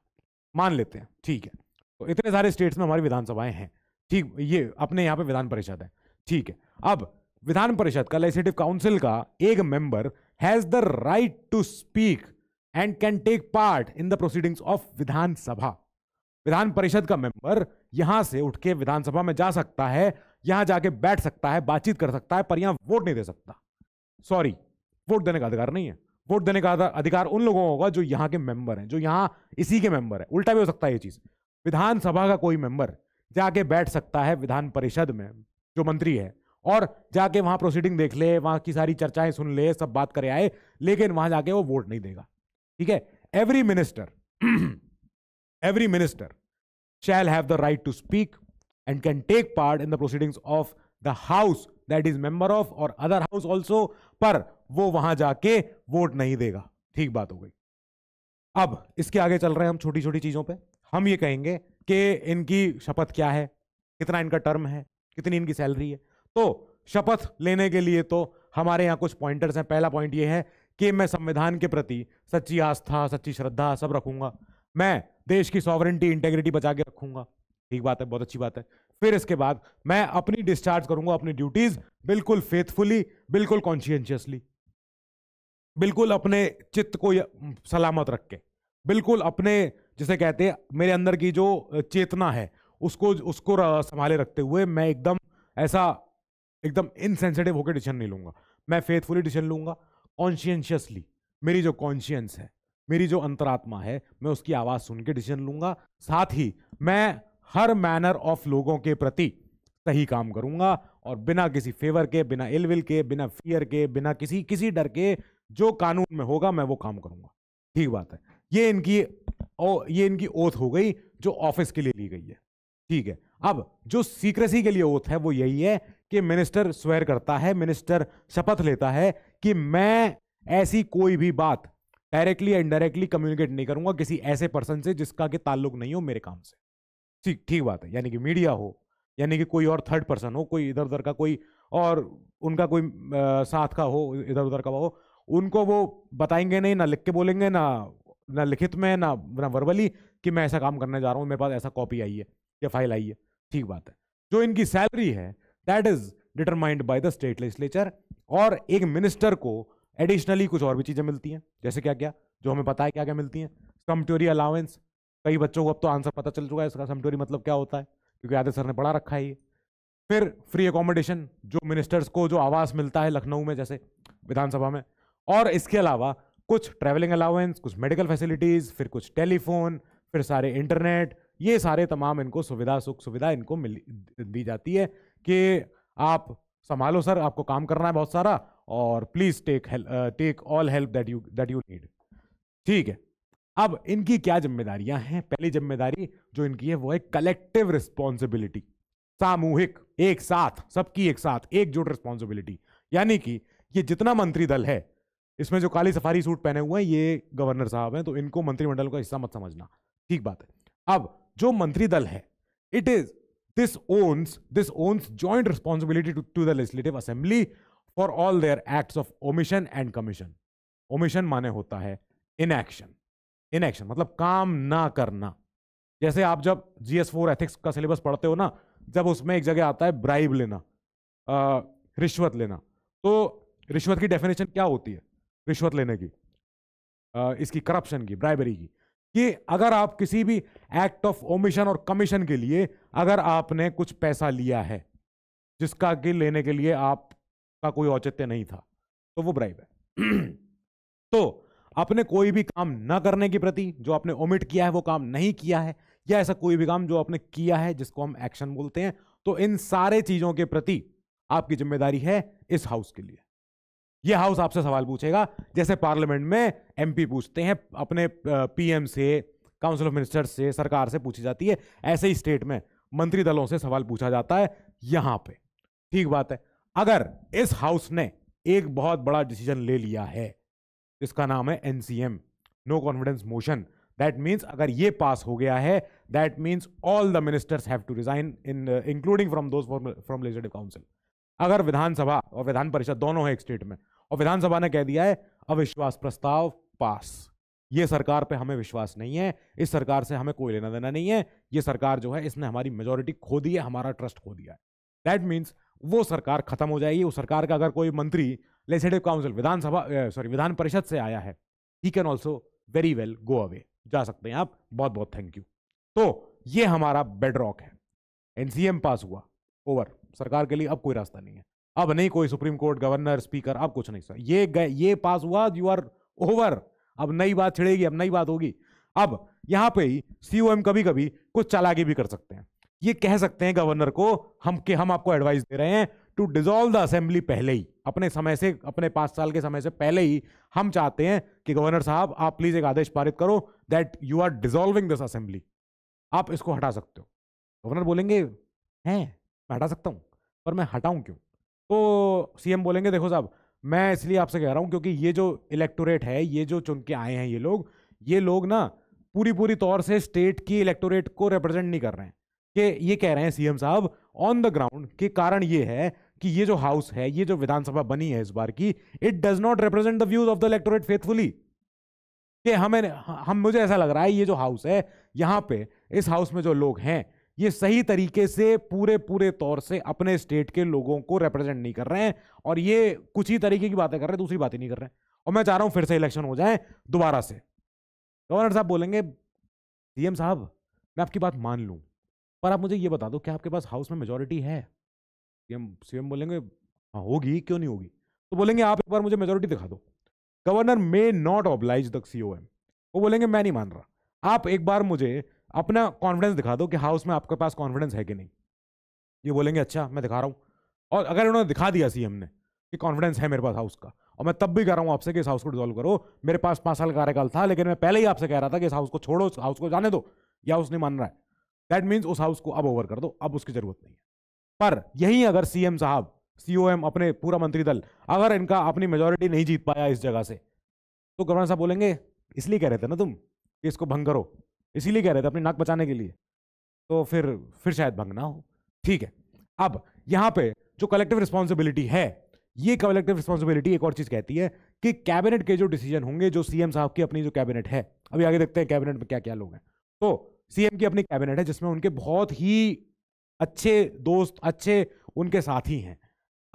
मान लेते हैं ठीक है तो इतने सारे स्टेट्स में हमारी विधानसभाएं हैं ठीक ये अपने यहाँ पे विधान परिषद है ठीक है अब विधान परिषद का लेजिस्लेटिव काउंसिल का एक member has the right to speak and can take part in the proceedings of Vidhansabha Vidhan Parishad का मेंबर यहां से उठ के विधानसभा में जा सकता है यहां जाके बैठ सकता है बातचीत कर सकता है पर यहां वोट नहीं दे सकता सॉरी वोट देने का अधिकार नहीं है वोट देने का अधिकार उन लोगों को होगा जो यहाँ के मेंबर हैं जो यहाँ इसी के मेंबर है उल्टा भी हो सकता है ये चीज़ विधानसभा का कोई मेंबर जाके बैठ सकता है विधान परिषद में जो मंत्री है और जाके वहाँ प्रोसीडिंग देख ले वहां की सारी चर्चाएं सुन ले सब बात करे आए लेकिन वहां जाके वो वोट नहीं देगा ठीक है every minister every minister shall have the right to speak and can take part in the proceedings of the house that is member of or other house also पर वो वहां जाके वोट नहीं देगा ठीक बात हो गई अब इसके आगे चल रहे हैं हम छोटी छोटी चीजों पे हम ये कहेंगे कि इनकी शपथ क्या है कितना इनका टर्म है कितनी इनकी सैलरी है तो शपथ लेने के लिए तो हमारे यहाँ कुछ पॉइंटर्स हैं पहला पॉइंट ये है कि मैं संविधान के प्रति सच्ची आस्था सच्ची श्रद्धा सब रखूंगा मैं देश की सॉवरेंटी इंटेग्रिटी बचा के रखूंगा ठीक बात है बहुत अच्छी बात है फिर इसके बाद मैं अपनी डिस्चार्ज करूंगा अपनी ड्यूटीज बिल्कुल फेथफुली बिल्कुल कॉन्शियंशियसली बिल्कुल अपने चित्त को सलामत रख के बिल्कुल अपने जिसे कहते हैं मेरे अंदर की जो चेतना है उसको उसको संभाले रखते हुए मैं एकदम ऐसा एकदम इनसेंसिटिव होकर डिसीजन नहीं लूंगा मैं फेथफुली डिसीजन लूंगा कॉन्शियनशियसली मेरी जो कॉन्शियंस है मेरी जो अंतरात्मा है मैं उसकी आवाज सुन के डिसीजन लूंगा साथ ही मैं हर मैनर ऑफ लोगों के प्रति सही काम करूंगा और बिना किसी फेवर के बिना इलविल के बिना फियर के बिना किसी किसी डर के जो कानून में होगा मैं वो काम करूंगा ठीक बात है ये इनकी ओ, ये इनकी ओथ हो गई जो ऑफिस के लिए ली गई है ठीक है अब जो सीक्रेसी के लिए ओथ है वो यही है कि मिनिस्टर स्वेयर करता है मिनिस्टर शपथ लेता है कि मैं ऐसी कोई भी बात डायरेक्टली या इनडायरेक्टली कम्युनिकेट नहीं करूंगा किसी ऐसे पर्सन से जिसका के ताल्लुक नहीं हो मेरे काम से ठीक ठीक बात है यानी कि मीडिया हो यानी कि कोई और थर्ड पर्सन हो कोई इधर उधर का कोई और उनका कोई आ, साथ का हो इधर उधर का हो उनको वो बताएंगे नहीं ना लिख के बोलेंगे ना ना लिखित में ना ना वर्बली कि मैं ऐसा काम करने जा रहा हूँ मेरे पास ऐसा कॉपी आई है या फाइल आई है ठीक बात है जो इनकी सैलरी है that is determined by the state legislature और एक मिनिस्टर को एडिशनली कुछ और भी चीज़ें मिलती हैं जैसे क्या क्या जो हमें पता है क्या क्या मिलती हैं सम ट्योरी कई बच्चों को अब तो आंसर पता चल चुका है इसका सम ट्योरी मतलब क्या होता है क्योंकि आदि सर ने पढ़ा रखा है ये फिर फ्री एकोमोडेशन जो मिनिस्टर्स को जो आवास मिलता है लखनऊ में जैसे विधानसभा में और इसके अलावा कुछ ट्रैवलिंग अलाउेंस कुछ मेडिकल फैसिलिटीज़ फिर कुछ टेलीफोन फिर सारे इंटरनेट ये सारे तमाम इनको सुविधा सुख सुविधा इनको मिल दी जाती है कि आप संभालो सर आपको काम करना है बहुत सारा और please take take all help that you that you need ठीक है अब इनकी क्या जिम्मेदारियां हैं पहली जिम्मेदारी जो इनकी है वो है कलेक्टिव रिस्पॉन्सिबिलिटी सामूहिक एक साथ सबकी एक साथ एकजुट रिस्पॉन्सिबिलिटी यानी कि ये जितना मंत्री दल है इसमें जो काली सफारी सूट पहने हुए हैं ये गवर्नर साहब हैं तो इनको मंत्रिमंडल का हिस्सा मत समझना ठीक बात है अब जो मंत्री दल है it is this owns this owns joint responsibility to the legislative assembly for all their acts of omission and commission omission माने होता है इनएक्शन इनएक्शन मतलब काम ना करना जैसे आप जब जी एस फोर एथिक्स का सिलेबस पढ़ते हो ना जब उसमें एक जगह आता है ब्राइब लेना आ, रिश्वत लेना तो रिश्वत की डेफिनेशन क्या होती है रिश्वत लेने की आ, इसकी करप्शन की ब्राइबरी की कि अगर आप किसी भी एक्ट ऑफ ओमिशन और कमीशन के लिए अगर आपने कुछ पैसा लिया है जिसका कि लेने के लिए आप का कोई औचित्य नहीं था तो वो ब्राइब है तो आपने कोई भी काम ना करने के प्रति जो आपने ओमिट किया है वो काम नहीं किया है या ऐसा कोई भी काम जो आपने किया है जिसको हम एक्शन बोलते हैं तो इन सारे चीजों के प्रति आपकी जिम्मेदारी है इस हाउस के लिए यह हाउस आपसे सवाल पूछेगा जैसे पार्लियामेंट में एमपी पूछते हैं अपने पीएम से काउंसिल ऑफ मिनिस्टर्स से सरकार से पूछी जाती है ऐसे ही स्टेट में मंत्री दलों से सवाल पूछा जाता है यहां पे ठीक बात है अगर इस हाउस ने एक बहुत बड़ा डिसीजन ले लिया है जिसका नाम है NCM no confidence motion that means अगर ये पास हो गया है that means all the ministers have to resign in including from those from legislative council अगर विधानसभा और विधान परिषद दोनों है एक स्टेट में और विधानसभा ने कह दिया है अविश्वास प्रस्ताव पास ये सरकार पे हमें विश्वास नहीं है इस सरकार से हमें कोई लेना देना नहीं है ये सरकार जो है इसने हमारी मेजोरिटी खो दी है हमारा ट्रस्ट खो दिया है दैट मीन्स वो सरकार खत्म हो जाएगी उस सरकार का अगर कोई मंत्री लेजिस्लेटिव काउंसिल विधानसभा सॉरी विधान परिषद से आया है he can also very well go away जा सकते हैं आप बहुत बहुत थैंक यू तो ये हमारा बेड रॉक है एनसीएम पास हुआ ओवर सरकार के लिए अब कोई रास्ता नहीं है अब नहीं कोई सुप्रीम कोर्ट गवर्नर स्पीकर अब कुछ नहीं सर ये गए ये पास हुआ यू आर ओवर अब नई बात छिड़ेगी अब नई बात होगी अब यहाँ पे ही सी कभी कभी कुछ चालाकी भी कर सकते हैं ये कह सकते हैं गवर्नर को हम के हम आपको एडवाइस दे रहे हैं टू डिजोल्व द असेंबली पहले ही अपने समय से अपने पांच साल के समय से पहले ही हम चाहते हैं कि गवर्नर साहब आप प्लीज़ एक आदेश पारित करो that you are dissolving this assembly आप इसको हटा सकते हो गवर्नर बोलेंगे हैं मैं हटा सकता हूँ पर मैं हटाऊँ क्यों तो सीएम बोलेंगे देखो साहब मैं इसलिए आपसे कह रहा हूँ क्योंकि ये जो इलेक्टोरेट है ये जो चुन के आए हैं ये लोग ये लोग ना पूरी पूरी तौर से स्टेट की इलेक्टोरेट को रिप्रेजेंट नहीं कर रहे हैं कि ये कह रहे हैं सीएम साहब ऑन द ग्राउंड के कारण ये है कि ये जो हाउस है ये जो विधानसभा बनी है इस बार की it does not represent the views of the electorate faithfully कि हमें हम मुझे ऐसा लग रहा है ये जो हाउस है यहाँ पे इस हाउस में जो लोग हैं ये सही तरीके से पूरे पूरे तौर से अपने स्टेट के लोगों को रिप्रेजेंट नहीं कर रहे हैं और ये कुछ ही तरीके की बातें कर रहे हैं दूसरी बातें नहीं कर रहे हैं और मैं चाह रहा हूँ फिर से इलेक्शन हो जाए दोबारा से गवर्नर साहब बोलेंगे सीएम साहब मैं आपकी बात मान लूँ पर आप मुझे ये बता दो क्या आपके पास हाउस में मेजोरिटी है सीएम सीएम बोलेंगे हाँ होगी क्यों नहीं होगी तो बोलेंगे आप एक बार मुझे मेजोरिटी दिखा दो governor may not oblige the C वो बोलेंगे मैं नहीं मान रहा आप एक बार मुझे अपना कॉन्फिडेंस दिखा दो कि हाउस में आपके पास कॉन्फिडेंस है कि नहीं ये बोलेंगे अच्छा मैं दिखा रहा हूँ और अगर उन्होंने दिखा दिया सीएम ने कि कॉन्फिडेंस है मेरे पास हाउस का और मैं तब भी कह रहा हूँ आपसे कि इस हाउस को डिजोल्व करो मेरे पास पाँच साल का कार्यकाल था लेकिन मैं पहले ही आपसे कह रहा था कि इस हाउस को छोड़ो हाउस को जाने दो या हाउस नहीं मान रहा है दैट मीन्स उस हाउस को अब ओवर कर दो अब उसकी जरूरत नहीं है पर यही अगर सीएम साहब सीओएम अपने पूरा मंत्री दल अगर इनका अपनी मेजोरिटी नहीं जीत पाया इस जगह से तो गवर्नर साहब बोलेंगे इसलिए कह रहे थे ना तुम कि इसको भंग करो इसीलिए कह रहे थे अपनी नाक बचाने के लिए तो फिर फिर शायद भंग ना हो ठीक है अब यहाँ पे जो कलेक्टिव रिस्पॉन्सिबिलिटी है ये कलेक्टिव रिस्पॉन्सिबिलिटी एक और चीज़ कहती है कि कैबिनेट के जो डिसीजन होंगे जो सीएम साहब की अपनी जो कैबिनेट है अभी आगे देखते हैं कैबिनेट में क्या क्या लोग हैं तो सीएम की अपनी कैबिनेट है जिसमें उनके बहुत ही अच्छे दोस्त अच्छे उनके साथी हैं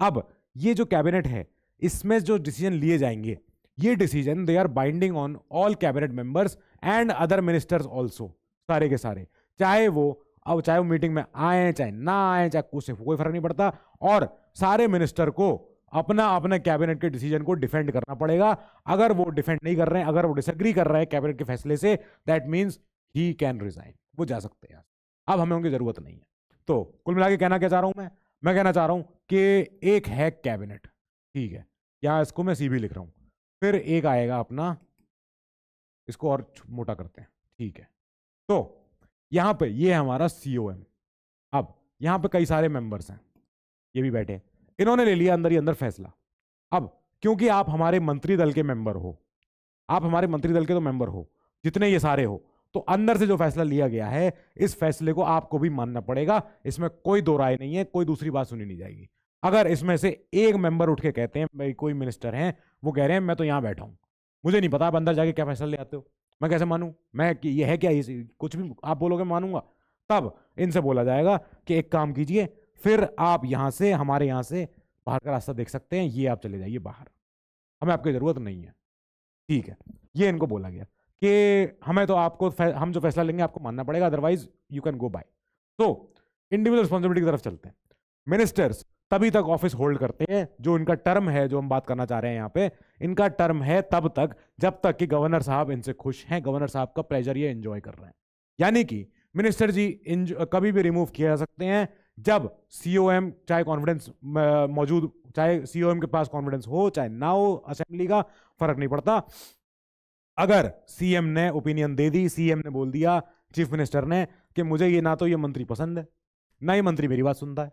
अब ये जो कैबिनेट है इसमें जो डिसीजन लिए जाएंगे ये decision they are binding on all cabinet members and other ministers also सारे के सारे चाहे वो अब चाहे वो मीटिंग में आए चाहे ना आए चाहे कुछ से कोई फर्क नहीं पड़ता और सारे मिनिस्टर को अपना अपने कैबिनेट के डिसीजन को डिफेंड करना पड़ेगा अगर वो डिफेंड नहीं कर रहे हैं अगर वो डिसग्री कर रहे हैं कैबिनेट के फैसले से that means he can resign वो जा सकते हैं अब हमें उनकी ज़रूरत नहीं है तो कुल मिला के कहना क्या चाह रहा हूं मैं मैं कहना चाह रहा हूं कि एक है कैबिनेट ठीक है या इसको मैं सीबी लिख रहा हूं फिर एक आएगा अपना इसको और मोटा करते हैं ठीक है तो यहां पे ये यह हमारा सी अब यहां पे कई सारे मेंबर्स हैं ये भी बैठे इन्होंने ले लिया अंदर ही अंदर फैसला अब क्योंकि आप हमारे मंत्री दल के मेंबर हो आप हमारे मंत्री दल के तो मेंबर हो जितने ये सारे हो तो अंदर से जो फैसला लिया गया है इस फैसले को आपको भी मानना पड़ेगा इसमें कोई दो राय नहीं है कोई दूसरी बात सुनी नहीं जाएगी अगर इसमें से एक मेंबर उठ के कहते हैं भाई कोई मिनिस्टर हैं वो कह रहे हैं मैं तो यहाँ बैठा हूँ मुझे नहीं पता आप अंदर जाके क्या फैसला ले आते हो मैं कैसे मानूँ मैं ये है क्या ये कुछ भी आप बोलोगे मानूंगा तब इनसे बोला जाएगा कि एक काम कीजिए फिर आप यहाँ से हमारे यहाँ से बाहर का रास्ता देख सकते हैं ये आप चले जाइए बाहर हमें आपकी ज़रूरत नहीं है ठीक है ये इनको बोला गया कि हमें तो आपको हम जो फैसला लेंगे आपको मानना पड़ेगा otherwise you can go by तो इंडिविजुअल रिस्पॉन्सिबिलिटी की तरफ चलते हैं मिनिस्टर्स तभी तक ऑफिस होल्ड करते हैं जो इनका टर्म है जो हम बात करना चाह रहे हैं यहाँ पे इनका टर्म है तब तक जब तक कि गवर्नर साहब इनसे खुश हैं गवर्नर साहब का प्लेजर ये इंजॉय कर रहे हैं यानी कि मिनिस्टर जी कभी भी रिमूव किया जा सकते हैं जब सी चाहे कॉन्फिडेंस मौजूद चाहे सी के पास कॉन्फिडेंस हो चाहे ना हो असेंबली का फर्क नहीं पड़ता अगर सीएम ने ओपिनियन दे दी सीएम ने बोल दिया चीफ मिनिस्टर ने कि मुझे ये ना तो ये मंत्री पसंद है ना ये मंत्री मेरी बात सुनता है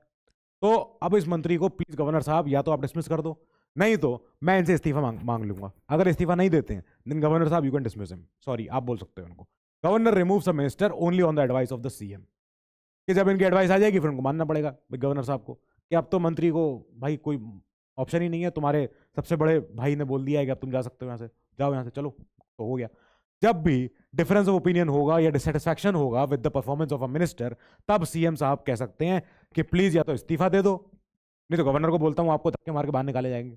तो अब इस मंत्री को प्लीज गवर्नर साहब या तो आप डिसमिस कर दो नहीं तो मैं इनसे इस्तीफा मांग मांग लूंगा अगर इस्तीफा नहीं देते हैं देन गवर्नर साहब you can dismiss him sorry आप बोल सकते हो उनको governor remove the minister only on the advice of the CM कि जब इनकी एडवाइस आ जाएगी फिर उनको मानना पड़ेगा गवर्नर साहब को कि अब तो मंत्री को भाई कोई ऑप्शन ही नहीं है तुम्हारे सबसे बड़े भाई ने बोल दिया है कि अब तुम जा सकते हो यहाँ से जाओ यहाँ से चलो तो हो गया जब भी डिफरेंस ऑफ ओपिनियन होगा या डिससेटिस्फैक्शन होगा with the performance of a minister तब सीएम साहब कह सकते हैं कि प्लीज या तो इस्तीफा दे दो नहीं तो गवर्नर को बोलता हूँ आपको धक्के मार के बाहर निकाले जाएंगे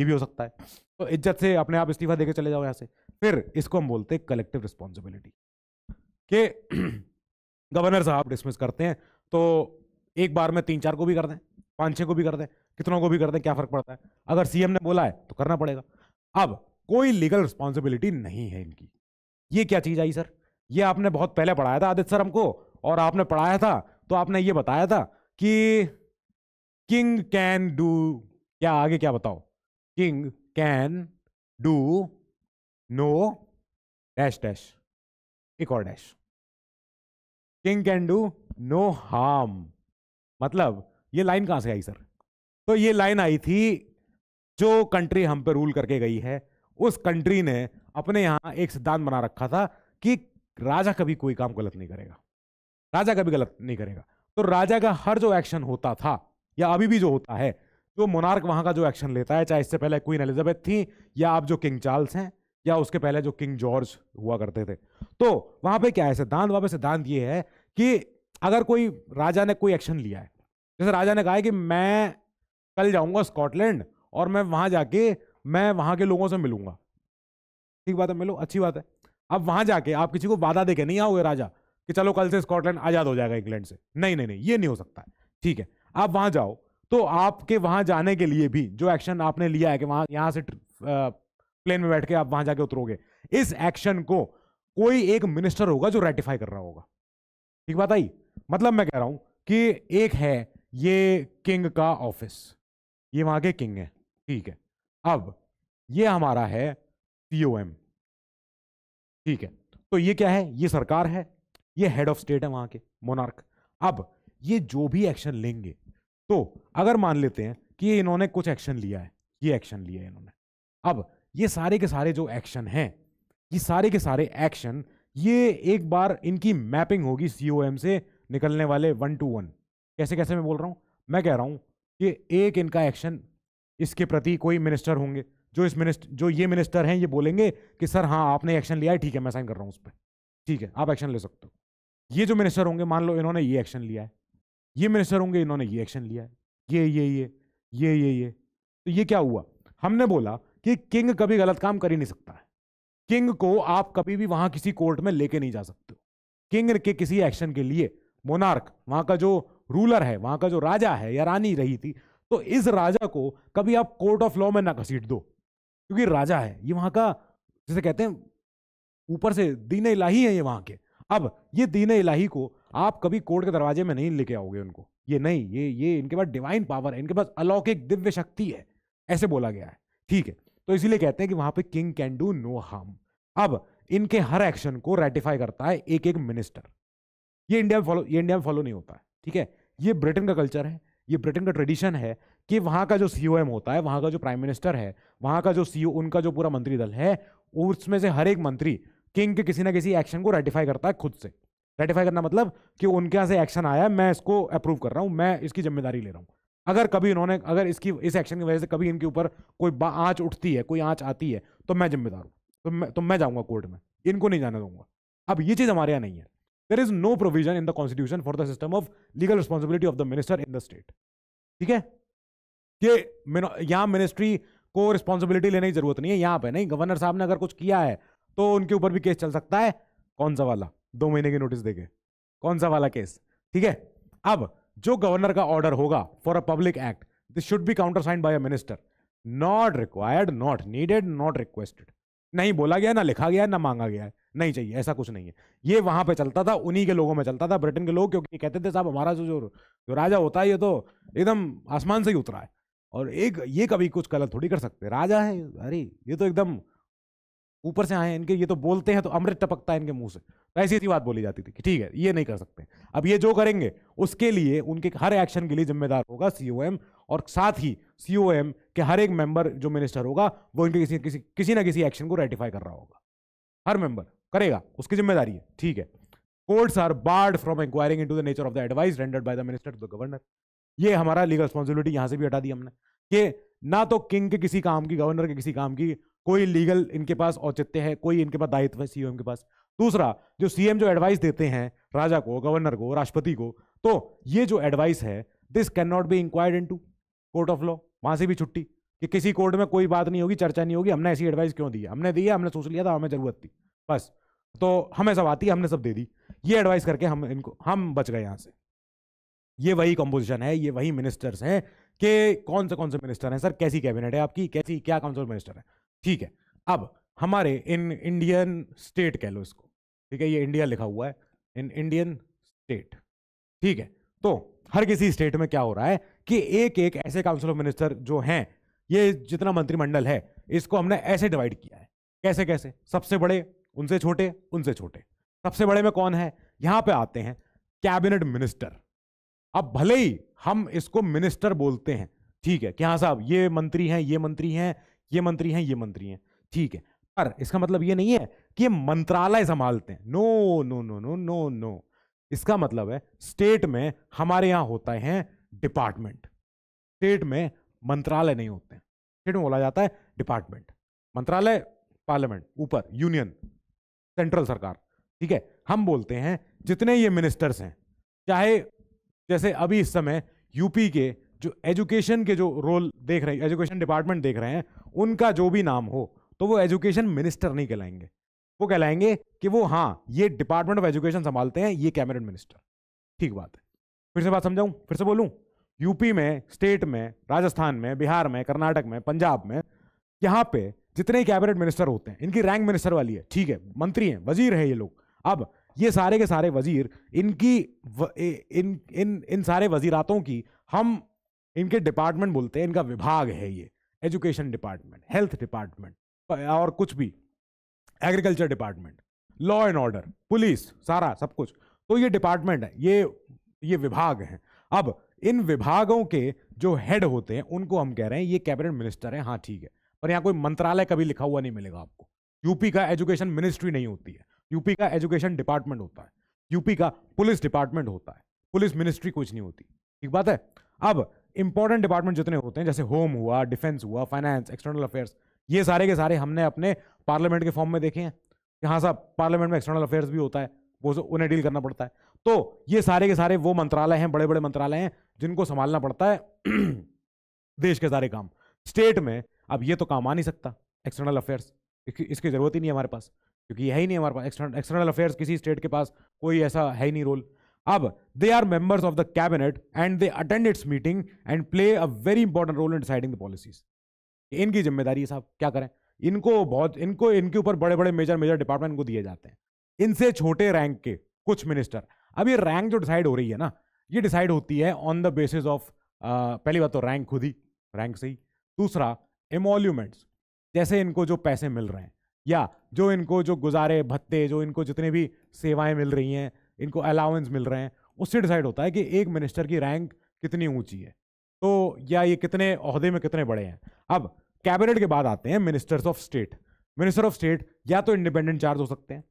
ये भी हो सकता है तो इज्जत से अपने आप इस्तीफा देकर चले जाओ यहाँ से फिर इसको हम बोलते हैं कलेक्टिव रिस्पॉन्सिबिलिटी के गवर्नर साहब डिसमिस करते हैं तो एक बार में तीन चार को भी कर दें पाँच छः को भी कर दें कितनों को भी कर दें क्या फ़र्क पड़ता है अगर सीएम ने बोला है तो करना पड़ेगा अब कोई लीगल रिस्पॉन्सिबिलिटी नहीं है इनकी ये क्या चीज़ आई सर ये आपने बहुत पहले पढ़ाया था आदित्य सर हमको और आपने पढ़ाया था तो आपने ये बताया था कि किंग कैन डू क्या आगे क्या बताओ king can do no dash dash एक और dash king can do no harm मतलब ये लाइन कहां से आई सर तो ये लाइन आई थी जो कंट्री हम पे रूल करके गई है उस कंट्री ने अपने यहां एक सिद्धांत बना रखा था कि राजा कभी कोई काम गलत नहीं करेगा राजा कभी गलत नहीं करेगा तो राजा का हर जो एक्शन होता था या अभी भी जो होता है जो मोनार्क वहां का जो एक्शन लेता है चाहे इससे पहले क्वीन एलिजाबेथ थी या आप जो किंग चार्ल्स हैं या उसके पहले जो किंग जॉर्ज हुआ करते थे तो वहां पे क्या है सिद्धांत वहां पे सिद्धांत ये है कि अगर कोई राजा ने कोई एक्शन लिया है जैसे राजा ने कहा है कि मैं कल जाऊंगा स्कॉटलैंड और मैं वहां जाके मैं वहां के लोगों से मिलूंगा ठीक बात है मिलो अच्छी बात है अब वहां जाके आप किसी को वादा देके नहीं आओगे राजा कि चलो कल से स्कॉटलैंड आजाद हो जाएगा इंग्लैंड से नहीं नहीं नहीं ये नहीं हो सकता है ठीक है आप वहां जाओ तो आपके वहां जाने के लिए भी जो एक्शन आपने लिया है कि वहां यहां से प्लेन में बैठ के आप वहां जाके उतरोगे इस एक्शन को कोई एक मिनिस्टर होगा जो रेटिफाई कर रहा होगा ठीक बात आई मतलब मैं कह रहा हूं कि एक है ये किंग का ऑफिस ये वहां के किंग है ठीक है अब ये हमारा है पीओएम ठीक है तो ये क्या है ये सरकार है ये हेड ऑफ स्टेट है वहां के मोनार्क अब ये जो भी एक्शन लेंगे तो अगर मान लेते हैं कि इन्होंने कुछ एक्शन लिया है ये एक्शन लिया है इन्होंने अब ये सारे के सारे जो एक्शन हैं ये सारे के सारे एक्शन ये एक बार इनकी मैपिंग होगी सी से निकलने वाले वन टू वन कैसे कैसे मैं बोल रहा हूँ मैं कह रहा हूँ कि एक इनका एक्शन इसके प्रति कोई मिनिस्टर होंगे जो इस मिनिस्टर जो ये मिनिस्टर हैं ये बोलेंगे कि सर हाँ आपने एक्शन लिया है ठीक है मैं साइन कर रहा हूँ उस पर ठीक है आप एक्शन ले सकते हो ये जो मिनिस्टर होंगे मान लो इन्होंने ये एक्शन लिया है ये मिनिस्टर होंगे इन्होंने ये एक्शन लिया है ये ये ये ये ये ये तो ये क्या हुआ हमने बोला कि किंग कभी गलत काम कर ही नहीं सकता है किंग को आप कभी भी वहां किसी कोर्ट में लेके नहीं जा सकते किंग के किसी एक्शन के लिए मोनार्क वहां का जो रूलर है वहां का जो राजा है या रानी रही थी तो इस राजा को कभी आप कोर्ट ऑफ लॉ में ना घसीट दो क्योंकि राजा है ये वहां का जैसे कहते हैं ऊपर से दीन इलाही है ये वहां के अब ये दीन इलाही को आप कभी कोर्ट के दरवाजे में नहीं लेके आओगे उनको ये नहीं ये ये इनके पास डिवाइन पावर है इनके पास अलौकिक दिव्य शक्ति है ऐसे बोला गया है ठीक है तो इसीलिए कहते हैं कि वहां पे king can do no harm अब इनके हर एक्शन को रेटिफाई करता है एक एक मिनिस्टर ये इंडिया में फॉलो ये इंडिया में फॉलो नहीं होता है ठीक है ये ब्रिटेन का कल्चर है ये ब्रिटेन का ट्रेडिशन है कि वहाँ का जो सी होता है वहाँ का जो प्राइम मिनिस्टर है वहाँ का जो सी उनका जो पूरा मंत्री दल है उसमें से हर एक मंत्री किंग के किसी ना किसी एक्शन को रेटिफाई करता है खुद से रेटिफाई करना मतलब कि उनके यहाँ से एक्शन आया मैं इसको अप्रूव कर रहा हूँ मैं इसकी जिम्मेदारी ले रहा हूँ अगर कभी इन्होंने अगर इसकी इस एक्शन की वजह से कभी इनके ऊपर कोई आँच उठती है कोई आँच आती है तो मैं जिम्मेदार हूँ तो मैं तो मैं जाऊँगा कोर्ट में इनको नहीं जाने दूंगा अब ये चीज़ हमारे यहाँ नहीं है there is no provision in the constitution for the system of legal responsibility of the minister in the state ठीक है ये यहाँ मिनिस्ट्री को रिस्पॉन्सिबिलिटी लेने की जरूरत नहीं है यहाँ पे नहीं गवर्नर साहब ने अगर कुछ किया है तो उनके ऊपर भी केस चल सकता है कौन सा वाला दो महीने की नोटिस देके कौन सा वाला केस ठीक है अब जो गवर्नर का ऑर्डर होगा for a public act this should be counter sign by a minister not required not needed not requested नहीं बोला गया ना लिखा गया ना मांगा गया है नहीं चाहिए ऐसा कुछ नहीं है ये वहाँ पे चलता था उन्हीं के लोगों में चलता था ब्रिटेन के लोग क्योंकि कहते थे साहब हमारा जो जो जो राजा होता है ये तो एकदम आसमान से ही उतरा है और एक ये कभी कुछ गलत थोड़ी कर सकते राजा है अरे ये तो एकदम ऊपर से आए इनके ये तो बोलते हैं तो अमृत टपकता है इनके मुंह से तो ऐसी ऐसी बात बोली जाती थी कि ठीक है ये नहीं कर सकते अब ये जो करेंगे उसके लिए उनके हर एक्शन के लिए जिम्मेदार होगा सी और साथ ही सी के हर एक मेंबर जो मिनिस्टर होगा वो इनके किसी किसी किसी ना किसी एक्शन को रेटिफाई कर रहा होगा हर मेंबर करेगा उसकी जिम्मेदारी है ठीक है courts are barred from inquiring into the nature of the advice rendered by the minister to the governor ये हमारा लीगल रिस्पॉन्सिबिलिटी यहाँ से भी हटा दी हमने कि ना तो किंग के किसी काम की गवर्नर के किसी काम की कोई लीगल इनके पास औचित्य है कोई इनके पास दायित्व है सीएम के पास दूसरा जो सीएम जो एडवाइस देते हैं राजा को गवर्नर को राष्ट्रपति को तो ये जो एडवाइस है this can not be inquired into court of law वहां से भी छुट्टी कि किसी कोर्ट में कोई बात नहीं होगी चर्चा नहीं होगी हमने ऐसी एडवाइस क्यों दी हमने दी है हमने सोच लिया था हमें जरूरत थी बस तो हमें सब आती है हमने सब दे दी ये एडवाइस करके हम इनको हम बच गए यहां से ये वही कंपोजिशन है ये वही मिनिस्टर्स हैं कि कौन से कौन से मिनिस्टर हैं सर कैसी कैबिनेट है आपकी कैसी क्या काउंसिल मिनिस्टर है ठीक है अब हमारे इन इंडियन स्टेट कह लो इसको ठीक है ये इंडिया लिखा हुआ है इन इंडियन स्टेट ठीक है तो हर किसी स्टेट में क्या हो रहा है कि एक एक ऐसे काउंसिल ऑफ मिनिस्टर जो हैं ये जितना मंत्रिमंडल है इसको हमने ऐसे डिवाइड किया है कैसे कैसे सबसे बड़े उनसे छोटे उनसे छोटे सबसे बड़े में कौन है यहां पे आते हैं कैबिनेट मिनिस्टर अब भले ही हम इसको मिनिस्टर बोलते हैं ठीक है क्या हाँ साहब ये मंत्री हैं ये मंत्री हैं ये मंत्री हैं ये मंत्री हैं ठीक है पर इसका मतलब ये नहीं है कि ये मंत्रालय संभालते हैं no no no no no no इसका मतलब है स्टेट में हमारे यहां होता है डिपार्टमेंट स्टेट में मंत्रालय नहीं होते हैं स्टेट में बोला जाता है डिपार्टमेंट मंत्रालय पार्लियामेंट ऊपर यूनियन सेंट्रल सरकार ठीक है हम बोलते हैं जितने ये मिनिस्टर्स हैं चाहे जैसे अभी इस समय यूपी के जो एजुकेशन के जो रोल देख रहे हैं एजुकेशन डिपार्टमेंट देख रहे हैं उनका जो भी नाम हो तो वो एजुकेशन मिनिस्टर नहीं कहलाएंगे वो कहलाएंगे कि वो हाँ ये डिपार्टमेंट ऑफ एजुकेशन संभालते हैं ये कैबिनेट मिनिस्टर ठीक बात है फिर से बात समझाऊँ फिर से बोलूँ यूपी में स्टेट में राजस्थान में बिहार में कर्नाटक में पंजाब में यहाँ पे जितने कैबिनेट मिनिस्टर होते हैं इनकी रैंक मिनिस्टर वाली है ठीक है मंत्री हैं वजीर हैं ये लोग अब ये सारे के सारे वजीर इनकी व, इन इन इन सारे वजीरातों की हम इनके डिपार्टमेंट बोलते हैं इनका विभाग है ये एजुकेशन डिपार्टमेंट हेल्थ डिपार्टमेंट और कुछ भी agriculture department law and order police सारा सब कुछ तो ये डिपार्टमेंट है ये ये विभाग हैं अब इन विभागों के जो हेड होते हैं उनको हम कह रहे हैं ये कैबिनेट मिनिस्टर हैं हाँ ठीक है पर यहाँ कोई मंत्रालय कभी लिखा हुआ नहीं मिलेगा आपको यूपी का एजुकेशन मिनिस्ट्री नहीं होती है यूपी का एजुकेशन डिपार्टमेंट होता है यूपी का पुलिस डिपार्टमेंट होता है पुलिस मिनिस्ट्री कुछ नहीं होती ठीक बात है अब इंपॉर्टेंट डिपार्टमेंट जितने होते हैं जैसे होम हुआ डिफेंस हुआ फाइनेंस एक्सटर्नल अफेयर्स ये सारे के सारे हमने अपने पार्लियामेंट के फॉर्म में देखे हैं कि हाँ साहब पार्लियामेंट में एक्सटर्नल अफेयर्स भी होता है वो उन्हें डील करना पड़ता है तो ये सारे के सारे वो मंत्रालय हैं बड़े बड़े मंत्रालय हैं जिनको संभालना पड़ता है देश के सारे काम स्टेट में अब ये तो काम आ नहीं सकता एक्सटर्नल अफेयर्स इसकी ज़रूरत ही नहीं हमारे पास क्योंकि यही ही नहीं हमारे पास एक्सटर्नल एक्सटर्नल अफेयर्स किसी स्टेट के पास कोई ऐसा है ही नहीं रोल अब they are members of the cabinet and they attend its meeting and play a very important role in deciding the policies इनकी जिम्मेदारी है साहब क्या करें इनको बहुत इनको इनके ऊपर बड़े बड़े मेजर मेजर डिपार्टमेंट को दिए जाते हैं इनसे छोटे रैंक के कुछ मिनिस्टर अब ये रैंक जो डिसाइड हो रही है ना ये डिसाइड होती है ऑन द बेसिस ऑफ पहली बात तो रैंक खुद ही रैंक से ही दूसरा एमोल्यूमेंट्स जैसे इनको जो पैसे मिल रहे हैं या जो इनको जो गुजारे भत्ते जो इनको जितने भी सेवाएं मिल रही हैं इनको अलाउंस मिल रहे हैं उससे डिसाइड होता है कि एक मिनिस्टर की रैंक कितनी ऊंची है तो या ये कितने अहदे में कितने बड़े हैं अब कैबिनेट के बाद आते हैं ministers of state minister of state या तो इंडिपेंडेंट चार्ज हो सकते हैं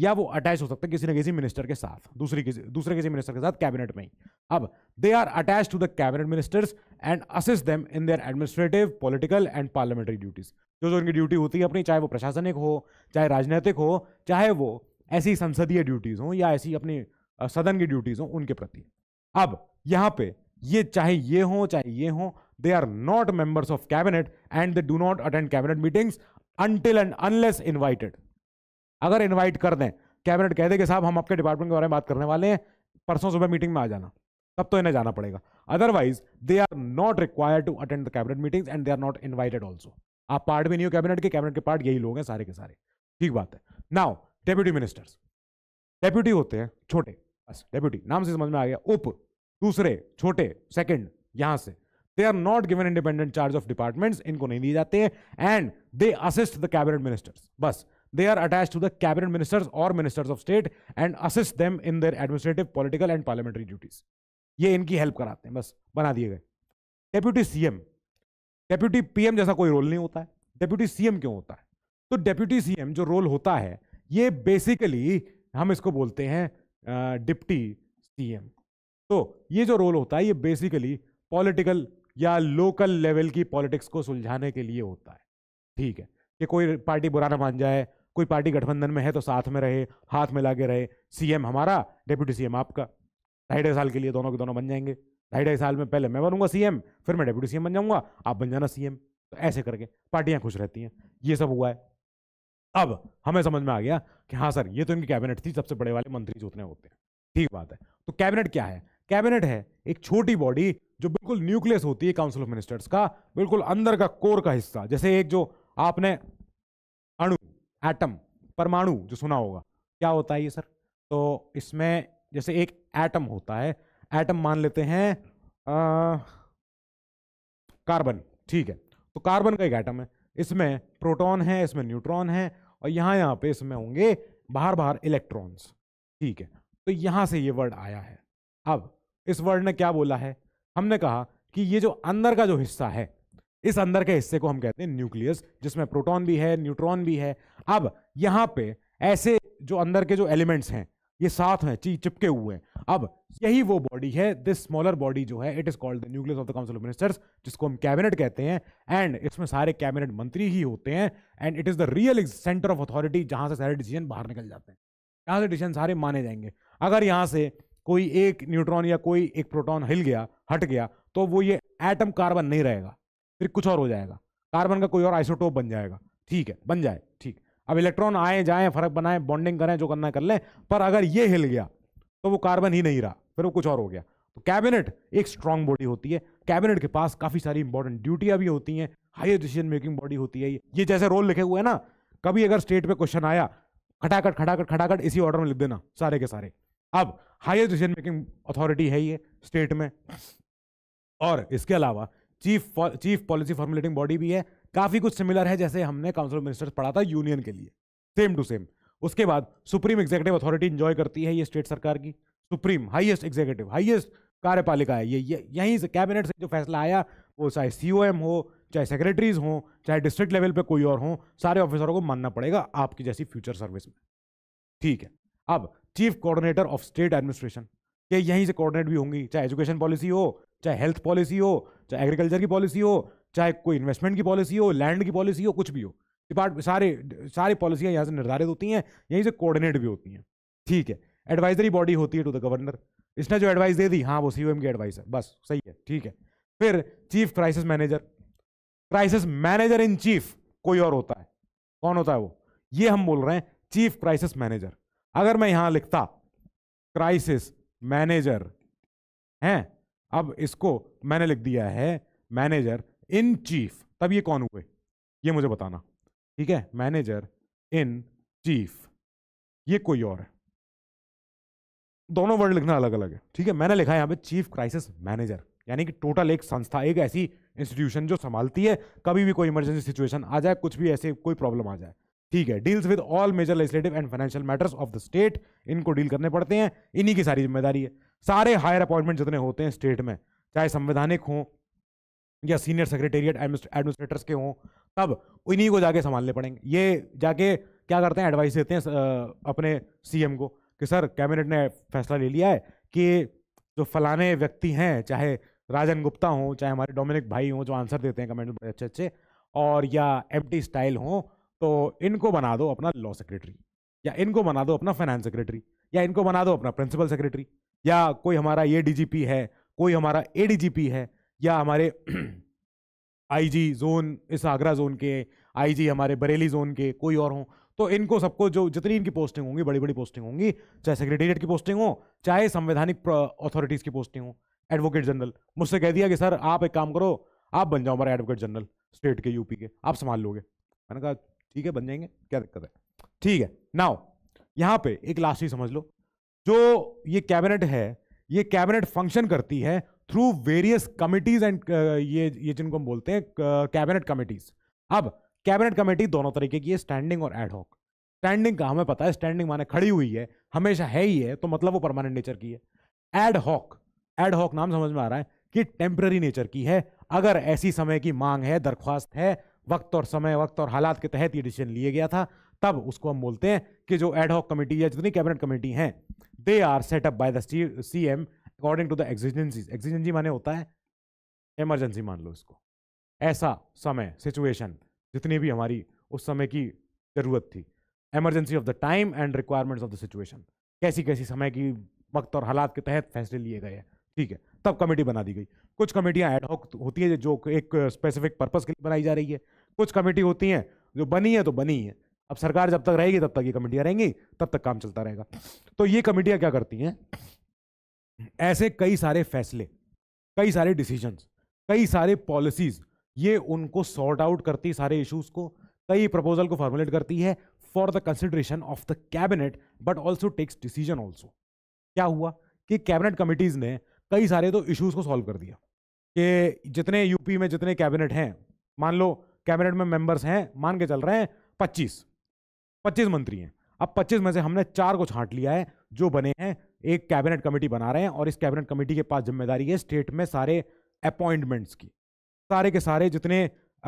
या वो अटैच हो सकता है किसी न किसी मिनिस्टर के साथ दूसरी किसी दूसरे किसी मिनिस्टर के साथ कैबिनेट में ही अब they are attach to the cabinet ministers and assist them in their administrative political and parliamentary duties जो जो उनकी ड्यूटी होती है अपनी चाहे वो प्रशासनिक हो चाहे राजनीतिक हो चाहे वो ऐसी संसदीय ड्यूटीज़ हों या ऐसी अपनी सदन की ड्यूटीज़ हों उनके प्रति अब यहाँ पे ये चाहे ये हों चाहे ये हों they are not members of cabinet and they do not attend cabinet meetings until and unless invited अगर इन्वाइट कर दें कैबिनेट कह दे कि साहब हम आपके डिपार्टमेंट के बारे में बात करने वाले हैं परसों सुबह मीटिंग में आ जाना तब तो इन्हें जाना पड़ेगा otherwise they are not required to attend the cabinet meeting and they are not invited also आप पार्ट भी नहीं हो कैबिनेट के कैबिनेट के पार्ट यही लोग हैं सारे के सारे ठीक बात है नाउ डेप्यूटी मिनिस्टर्स डेप्यूटी होते हैं छोटे बस डेप्यूटी नाम से समझ में आ गया उप दूसरे छोटे सेकेंड यहां से they are not given independent charge of departments इनको नहीं दिए जाते हैं and they assist the cabinet ministers बस they are attach to the cabinet ministers और ministers of state and assist them in their administrative political and parliamentary duties ये इनकी help कराते हैं बस बना दिए गए डेप्यूटी सीएम डेप्यूटी पीएम जैसा कोई रोल नहीं होता है डेप्यूटी सीएम क्यों होता है तो डेप्यूटी सीएम जो रोल होता है ये बेसिकली हम इसको बोलते हैं डिप्टी सीएम तो ये जो रोल होता है ये बेसिकली पॉलिटिकल या लोकल लेवल की पॉलिटिक्स को सुलझाने के लिए होता है ठीक है कि कोई पार्टी बुरा ना मान जाए कोई पार्टी गठबंधन में है तो साथ में रहे हाथ में लागे रहे सीएम हमारा डेप्यूटी सीएम आपका ढाई ढाई साल के लिए दोनों के दोनों बन जाएंगे ढाई ढाई साल में पहले मैं बनूंगा सीएम फिर मैं डेप्यूटी सीएम बन जाऊंगा आप बन जाना सीएम तो ऐसे करके पार्टियां खुश रहती हैं ये सब हुआ है अब हमें समझ में आ गया कि हाँ सर ये तो इनकी कैबिनेट थी सबसे बड़े वाले मंत्री उतने होते हैं ठीक बात है तो कैबिनेट क्या है कैबिनेट है एक छोटी बॉडी जो बिल्कुल न्यूक्लियस होती है काउंसिल ऑफ मिनिस्टर्स का बिल्कुल अंदर का कोर का हिस्सा जैसे एक जो आपने एटम परमाणु जो सुना होगा क्या होता है ये सर तो इसमें जैसे एक एटम होता है एटम मान लेते हैं कार्बन ठीक है तो कार्बन का एक एटम है इसमें प्रोटॉन है इसमें न्यूट्रॉन है और यहाँ यहाँ पे इसमें होंगे बाहर बाहर इलेक्ट्रॉन्स ठीक है तो यहाँ से ये वर्ड आया है अब इस वर्ड ने क्या बोला है हमने कहा कि ये जो अंदर का जो हिस्सा है इस अंदर के हिस्से को हम कहते हैं न्यूक्लियस जिसमें प्रोटॉन भी है न्यूट्रॉन भी है अब यहां पे ऐसे जो अंदर के जो एलिमेंट्स हैं ये साथ हैं ची चिपके हुए हैं अब यही वो बॉडी है दिस स्मॉलर बॉडी जो है it is called the nucleus of the council of ministers जिसको हम कैबिनेट कहते हैं एंड इसमें सारे कैबिनेट मंत्री ही होते हैं and it is the real centre of authority जहां से सारे डिसीजन बाहर निकल जाते हैं यहां से डिसीजन सारे माने जाएंगे अगर यहां से कोई एक न्यूट्रॉन या कोई एक प्रोटॉन हिल गया हट गया तो वो ये एटम कार्बन नहीं रहेगा फिर कुछ और हो जाएगा कार्बन का कोई और आइसोटोप बन जाएगा ठीक है बन जाए ठीक अब इलेक्ट्रॉन आए जाए फर्क बनाए बॉन्डिंग करें जो करना कर लें पर अगर ये हिल गया तो वो कार्बन ही नहीं रहा फिर वो कुछ और हो गया तो कैबिनेट एक स्ट्रांग बॉडी होती है कैबिनेट के पास काफ़ी सारी इंपॉर्टेंट ड्यूटियां भी होती हैं हाई डिसीजन मेकिंग बॉडी होती है ये जैसे रोल लिखे हुए हैं ना कभी अगर स्टेट पे क्वेश्चन आया खटाखट खटाखट खटाखट इसी ऑर्डर में लिख देना सारे के सारे अब हायर डिसीजन मेकिंग अथॉरिटी है ये स्टेट में और इसके अलावा chief chief policy formulating body भी है काफ़ी कुछ सिमिलर है जैसे हमने काउंसिल ऑफ मिनिस्टर्स पढ़ा था यूनियन के लिए सेम टू सेम उसके बाद सुप्रीम एग्जीक्यूटिव अथॉरिटी इंजॉय करती है ये स्टेट सरकार की सुप्रीम हाईएस्ट एग्जीक्यूटिव हाईएस्ट कार्यपालिका है ये, ये यहीं से कैबिनेट से जो फैसला आया वो चाहे सी हो चाहे सेक्रेटरीज हों चाहे डिस्ट्रिक्ट लेवल पे कोई और हों सारे ऑफिसरों को मानना पड़ेगा आपकी जैसी फ्यूचर सर्विस में ठीक है अब chief coordinator of state administration ये यहीं से कोऑर्डिनेट भी होंगी चाहे एजुकेशन पॉलिसी हो चाहे हेल्थ पॉलिसी हो चाहे एग्रीकल्चर की पॉलिसी हो चाहे कोई इन्वेस्टमेंट की पॉलिसी हो लैंड की पॉलिसी हो कुछ भी हो डिपार्ट सारे सारी पॉलिसियाँ यहाँ से निर्धारित होती हैं यहीं से कोऑर्डिनेट भी होती हैं ठीक है एडवाइजरी बॉडी होती है टू द गवर्नर इसने जो एडवाइस दे दी हाँ वो सी की एडवाइस है बस सही है ठीक है फिर chief crisis manager crisis manager in chief कोई और होता है कौन होता है वो ये हम बोल रहे हैं चीफ क्राइसिस मैनेजर अगर मैं यहां लिखता क्राइसिस मैनेजर हैं अब इसको मैंने लिख दिया है मैनेजर इन चीफ तब ये कौन हुए ये मुझे बताना ठीक है मैनेजर इन चीफ ये कोई और है दोनों वर्ड लिखना अलग अलग है ठीक है मैंने लिखा है यहां पे चीफ क्राइसिस मैनेजर यानी कि टोटल एक संस्था एक ऐसी इंस्टीट्यूशन जो संभालती है कभी भी कोई इमरजेंसी सिचुएशन आ जाए कुछ भी ऐसे कोई प्रॉब्लम आ जाए ठीक है deals with all major legislative and financial matters of the state इनको डील करने पड़ते हैं इन्हीं की सारी जिम्मेदारी है सारे हायर अपॉइंटमेंट जितने होते हैं स्टेट में चाहे संवैधानिक हों या सीनियर सेक्रेटेरिएट एडमिनिस्ट्रेटर्स के हों तब उन्हीं को जाके संभालने पड़ेंगे ये जाके क्या करते हैं एडवाइस देते हैं अपने सीएम को कि सर कैबिनेट ने फैसला ले लिया है कि जो फलाने व्यक्ति हैं चाहे राजन गुप्ता हों चाहे हमारे डोमिनिक भाई हों जो आंसर देते हैं कमेंट बड़े अच्छे अच्छे और या एम स्टाइल हों तो इनको बना दो अपना लॉ सेक्रेटरी या इनको बना दो अपना फाइनेंस सेक्रेटरी या इनको बना दो अपना प्रिंसिपल सेक्रेटरी या कोई हमारा ये डीजीपी है कोई हमारा ए एडीजीपी है या हमारे आईजी जोन इस आगरा जोन के आईजी हमारे बरेली जोन के कोई और हों तो इनको सबको जो जितनी इनकी पोस्टिंग होंगी बड़ी बड़ी पोस्टिंग होंगी चाहे सेक्रेटेरिएट की पोस्टिंग हो चाहे संवैधानिक अथॉरिटीज़ की पोस्टिंग हो एडवोकेट जनरल मुझसे कह दिया कि सर आप एक काम करो आप बन जाओ हमारे एडवोकेट जनरल स्टेट के यूपी के आप संभाल लोगे मैंने कहा ठीक है बन जाएंगे क्या दिक्कत है ठीक है नाव यहाँ पे एक लास्ट ही समझ लो जो ये कैबिनेट है ये कैबिनेट फंक्शन करती है थ्रू वेरियस कमिटीज एंड ये ये जिनको हम बोलते हैं कैबिनेट uh, कमिटीज अब कैबिनेट कमेटी दोनों तरीके की है स्टैंडिंग और एडहॉक स्टैंडिंग का हमें पता है स्टैंडिंग माने खड़ी हुई है हमेशा है ही है तो मतलब वो परमानेंट नेचर की है एडहॉक एडहॉक नाम समझ में आ रहा है कि टेम्प्ररी नेचर की है अगर ऐसी समय की मांग है दरख्वास्त है वक्त और समय वक्त और हालात के तहत ये डिसीजन लिए गया था तब उसको हम बोलते हैं कि जो एडहॉक कमेटी या जितनी कैबिनेट कमेटी हैं they are set up by the C M according to the exigencies exigency माने होता है इमरजेंसी मान लो इसको ऐसा समय सिचुएशन जितनी भी हमारी उस समय की ज़रूरत थी emergency of the time and requirements of the situation कैसी कैसी समय की वक्त और हालात के तहत फैसले लिए गए हैं ठीक है तब कमेटी बना दी गई कुछ कमेटियां एड हॉक होती हैं जो एक स्पेसिफिक पर्पज़ के लिए बनाई जा रही है कुछ कमेटी होती हैं जो बनी है तो बनी है अब सरकार जब तक रहेगी तब तक ये कमेटियां रहेंगी तब तक काम चलता रहेगा तो ये कमेटियां क्या करती हैं ऐसे कई सारे फैसले कई सारे डिसीजंस कई सारे पॉलिसीज ये उनको सॉर्ट आउट करती सारे इश्यूज को कई प्रपोजल को फॉर्मुलेट करती है for the consideration of the cabinet but also takes decision also क्या हुआ कि कैबिनेट कमिटीज ने कई सारे तो इश्यूज को सॉल्व कर दिया कि जितने यूपी में जितने कैबिनेट हैं मान लो कैबिनेट में मेंबर्स हैं मान के चल रहे हैं पच्चीस पच्चीस मंत्री हैं अब पच्चीस में से हमने चार को छांट लिया है जो बने हैं एक कैबिनेट कमेटी बना रहे हैं और इस कैबिनेट कमेटी के पास जिम्मेदारी है स्टेट में सारे अपॉइंटमेंट्स की सारे के सारे जितने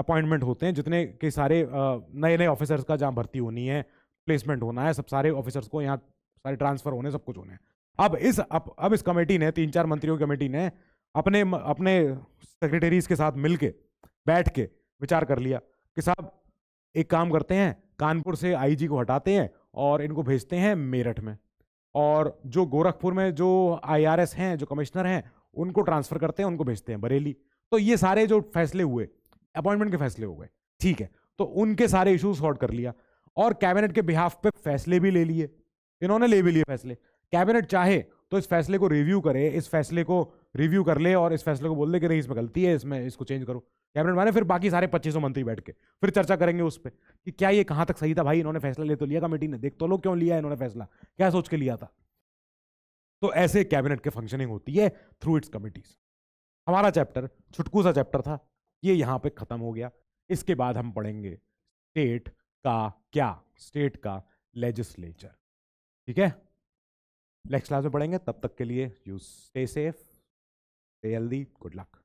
अपॉइंटमेंट होते हैं जितने के सारे नए नए ऑफिसर्स का जहाँ भर्ती होनी है प्लेसमेंट होना है सब सारे ऑफिसर्स को यहाँ सारे ट्रांसफर होने सब कुछ होने अब इस अब, अब इस कमेटी ने तीन चार मंत्रियों की कमेटी ने अपने अपने सेक्रेटरीज के साथ मिलके बैठ के विचार कर लिया कि साहब एक काम करते हैं कानपुर से आईजी को हटाते हैं और इनको भेजते हैं मेरठ में और जो गोरखपुर में जो आईआरएस हैं जो कमिश्नर हैं उनको ट्रांसफ़र करते हैं उनको भेजते हैं बरेली तो ये सारे जो फैसले हुए अपॉइंटमेंट के फैसले हो गए ठीक है तो उनके सारे इशू सॉर्ट कर लिया और कैबिनेट के बिहाफ पे फैसले भी ले लिए इन्होंने ले भी लिए फैसले कैबिनेट चाहे तो इस फैसले को रिव्यू करे इस फैसले को रिव्यू कर ले और इस फैसले को बोल दे कि नहीं इसमें गलती है इसमें इसको चेंज करो कैबिनेट माने फिर बाकी सारे पच्चीसों मंत्री बैठ के फिर चर्चा करेंगे उस पर कि क्या ये कहाँ तक सही था भाई इन्होंने फैसला ले तो लिया कमेटी ने देख तो लो क्यों लिया इन्होंने फैसला क्या सोच के लिया था तो ऐसे कैबिनेट के फंक्शनिंग होती है थ्रू इट्स कमिटीज हमारा चैप्टर छुटकू सा चैप्टर था ये यहाँ पे ख़त्म हो गया इसके बाद हम पढ़ेंगे स्टेट का क्या स्टेट का लेजिस्लेचर ठीक है नेक्स्ट क्लास में पढ़ेंगे तब तक के लिए you stay safe ALD. Good luck.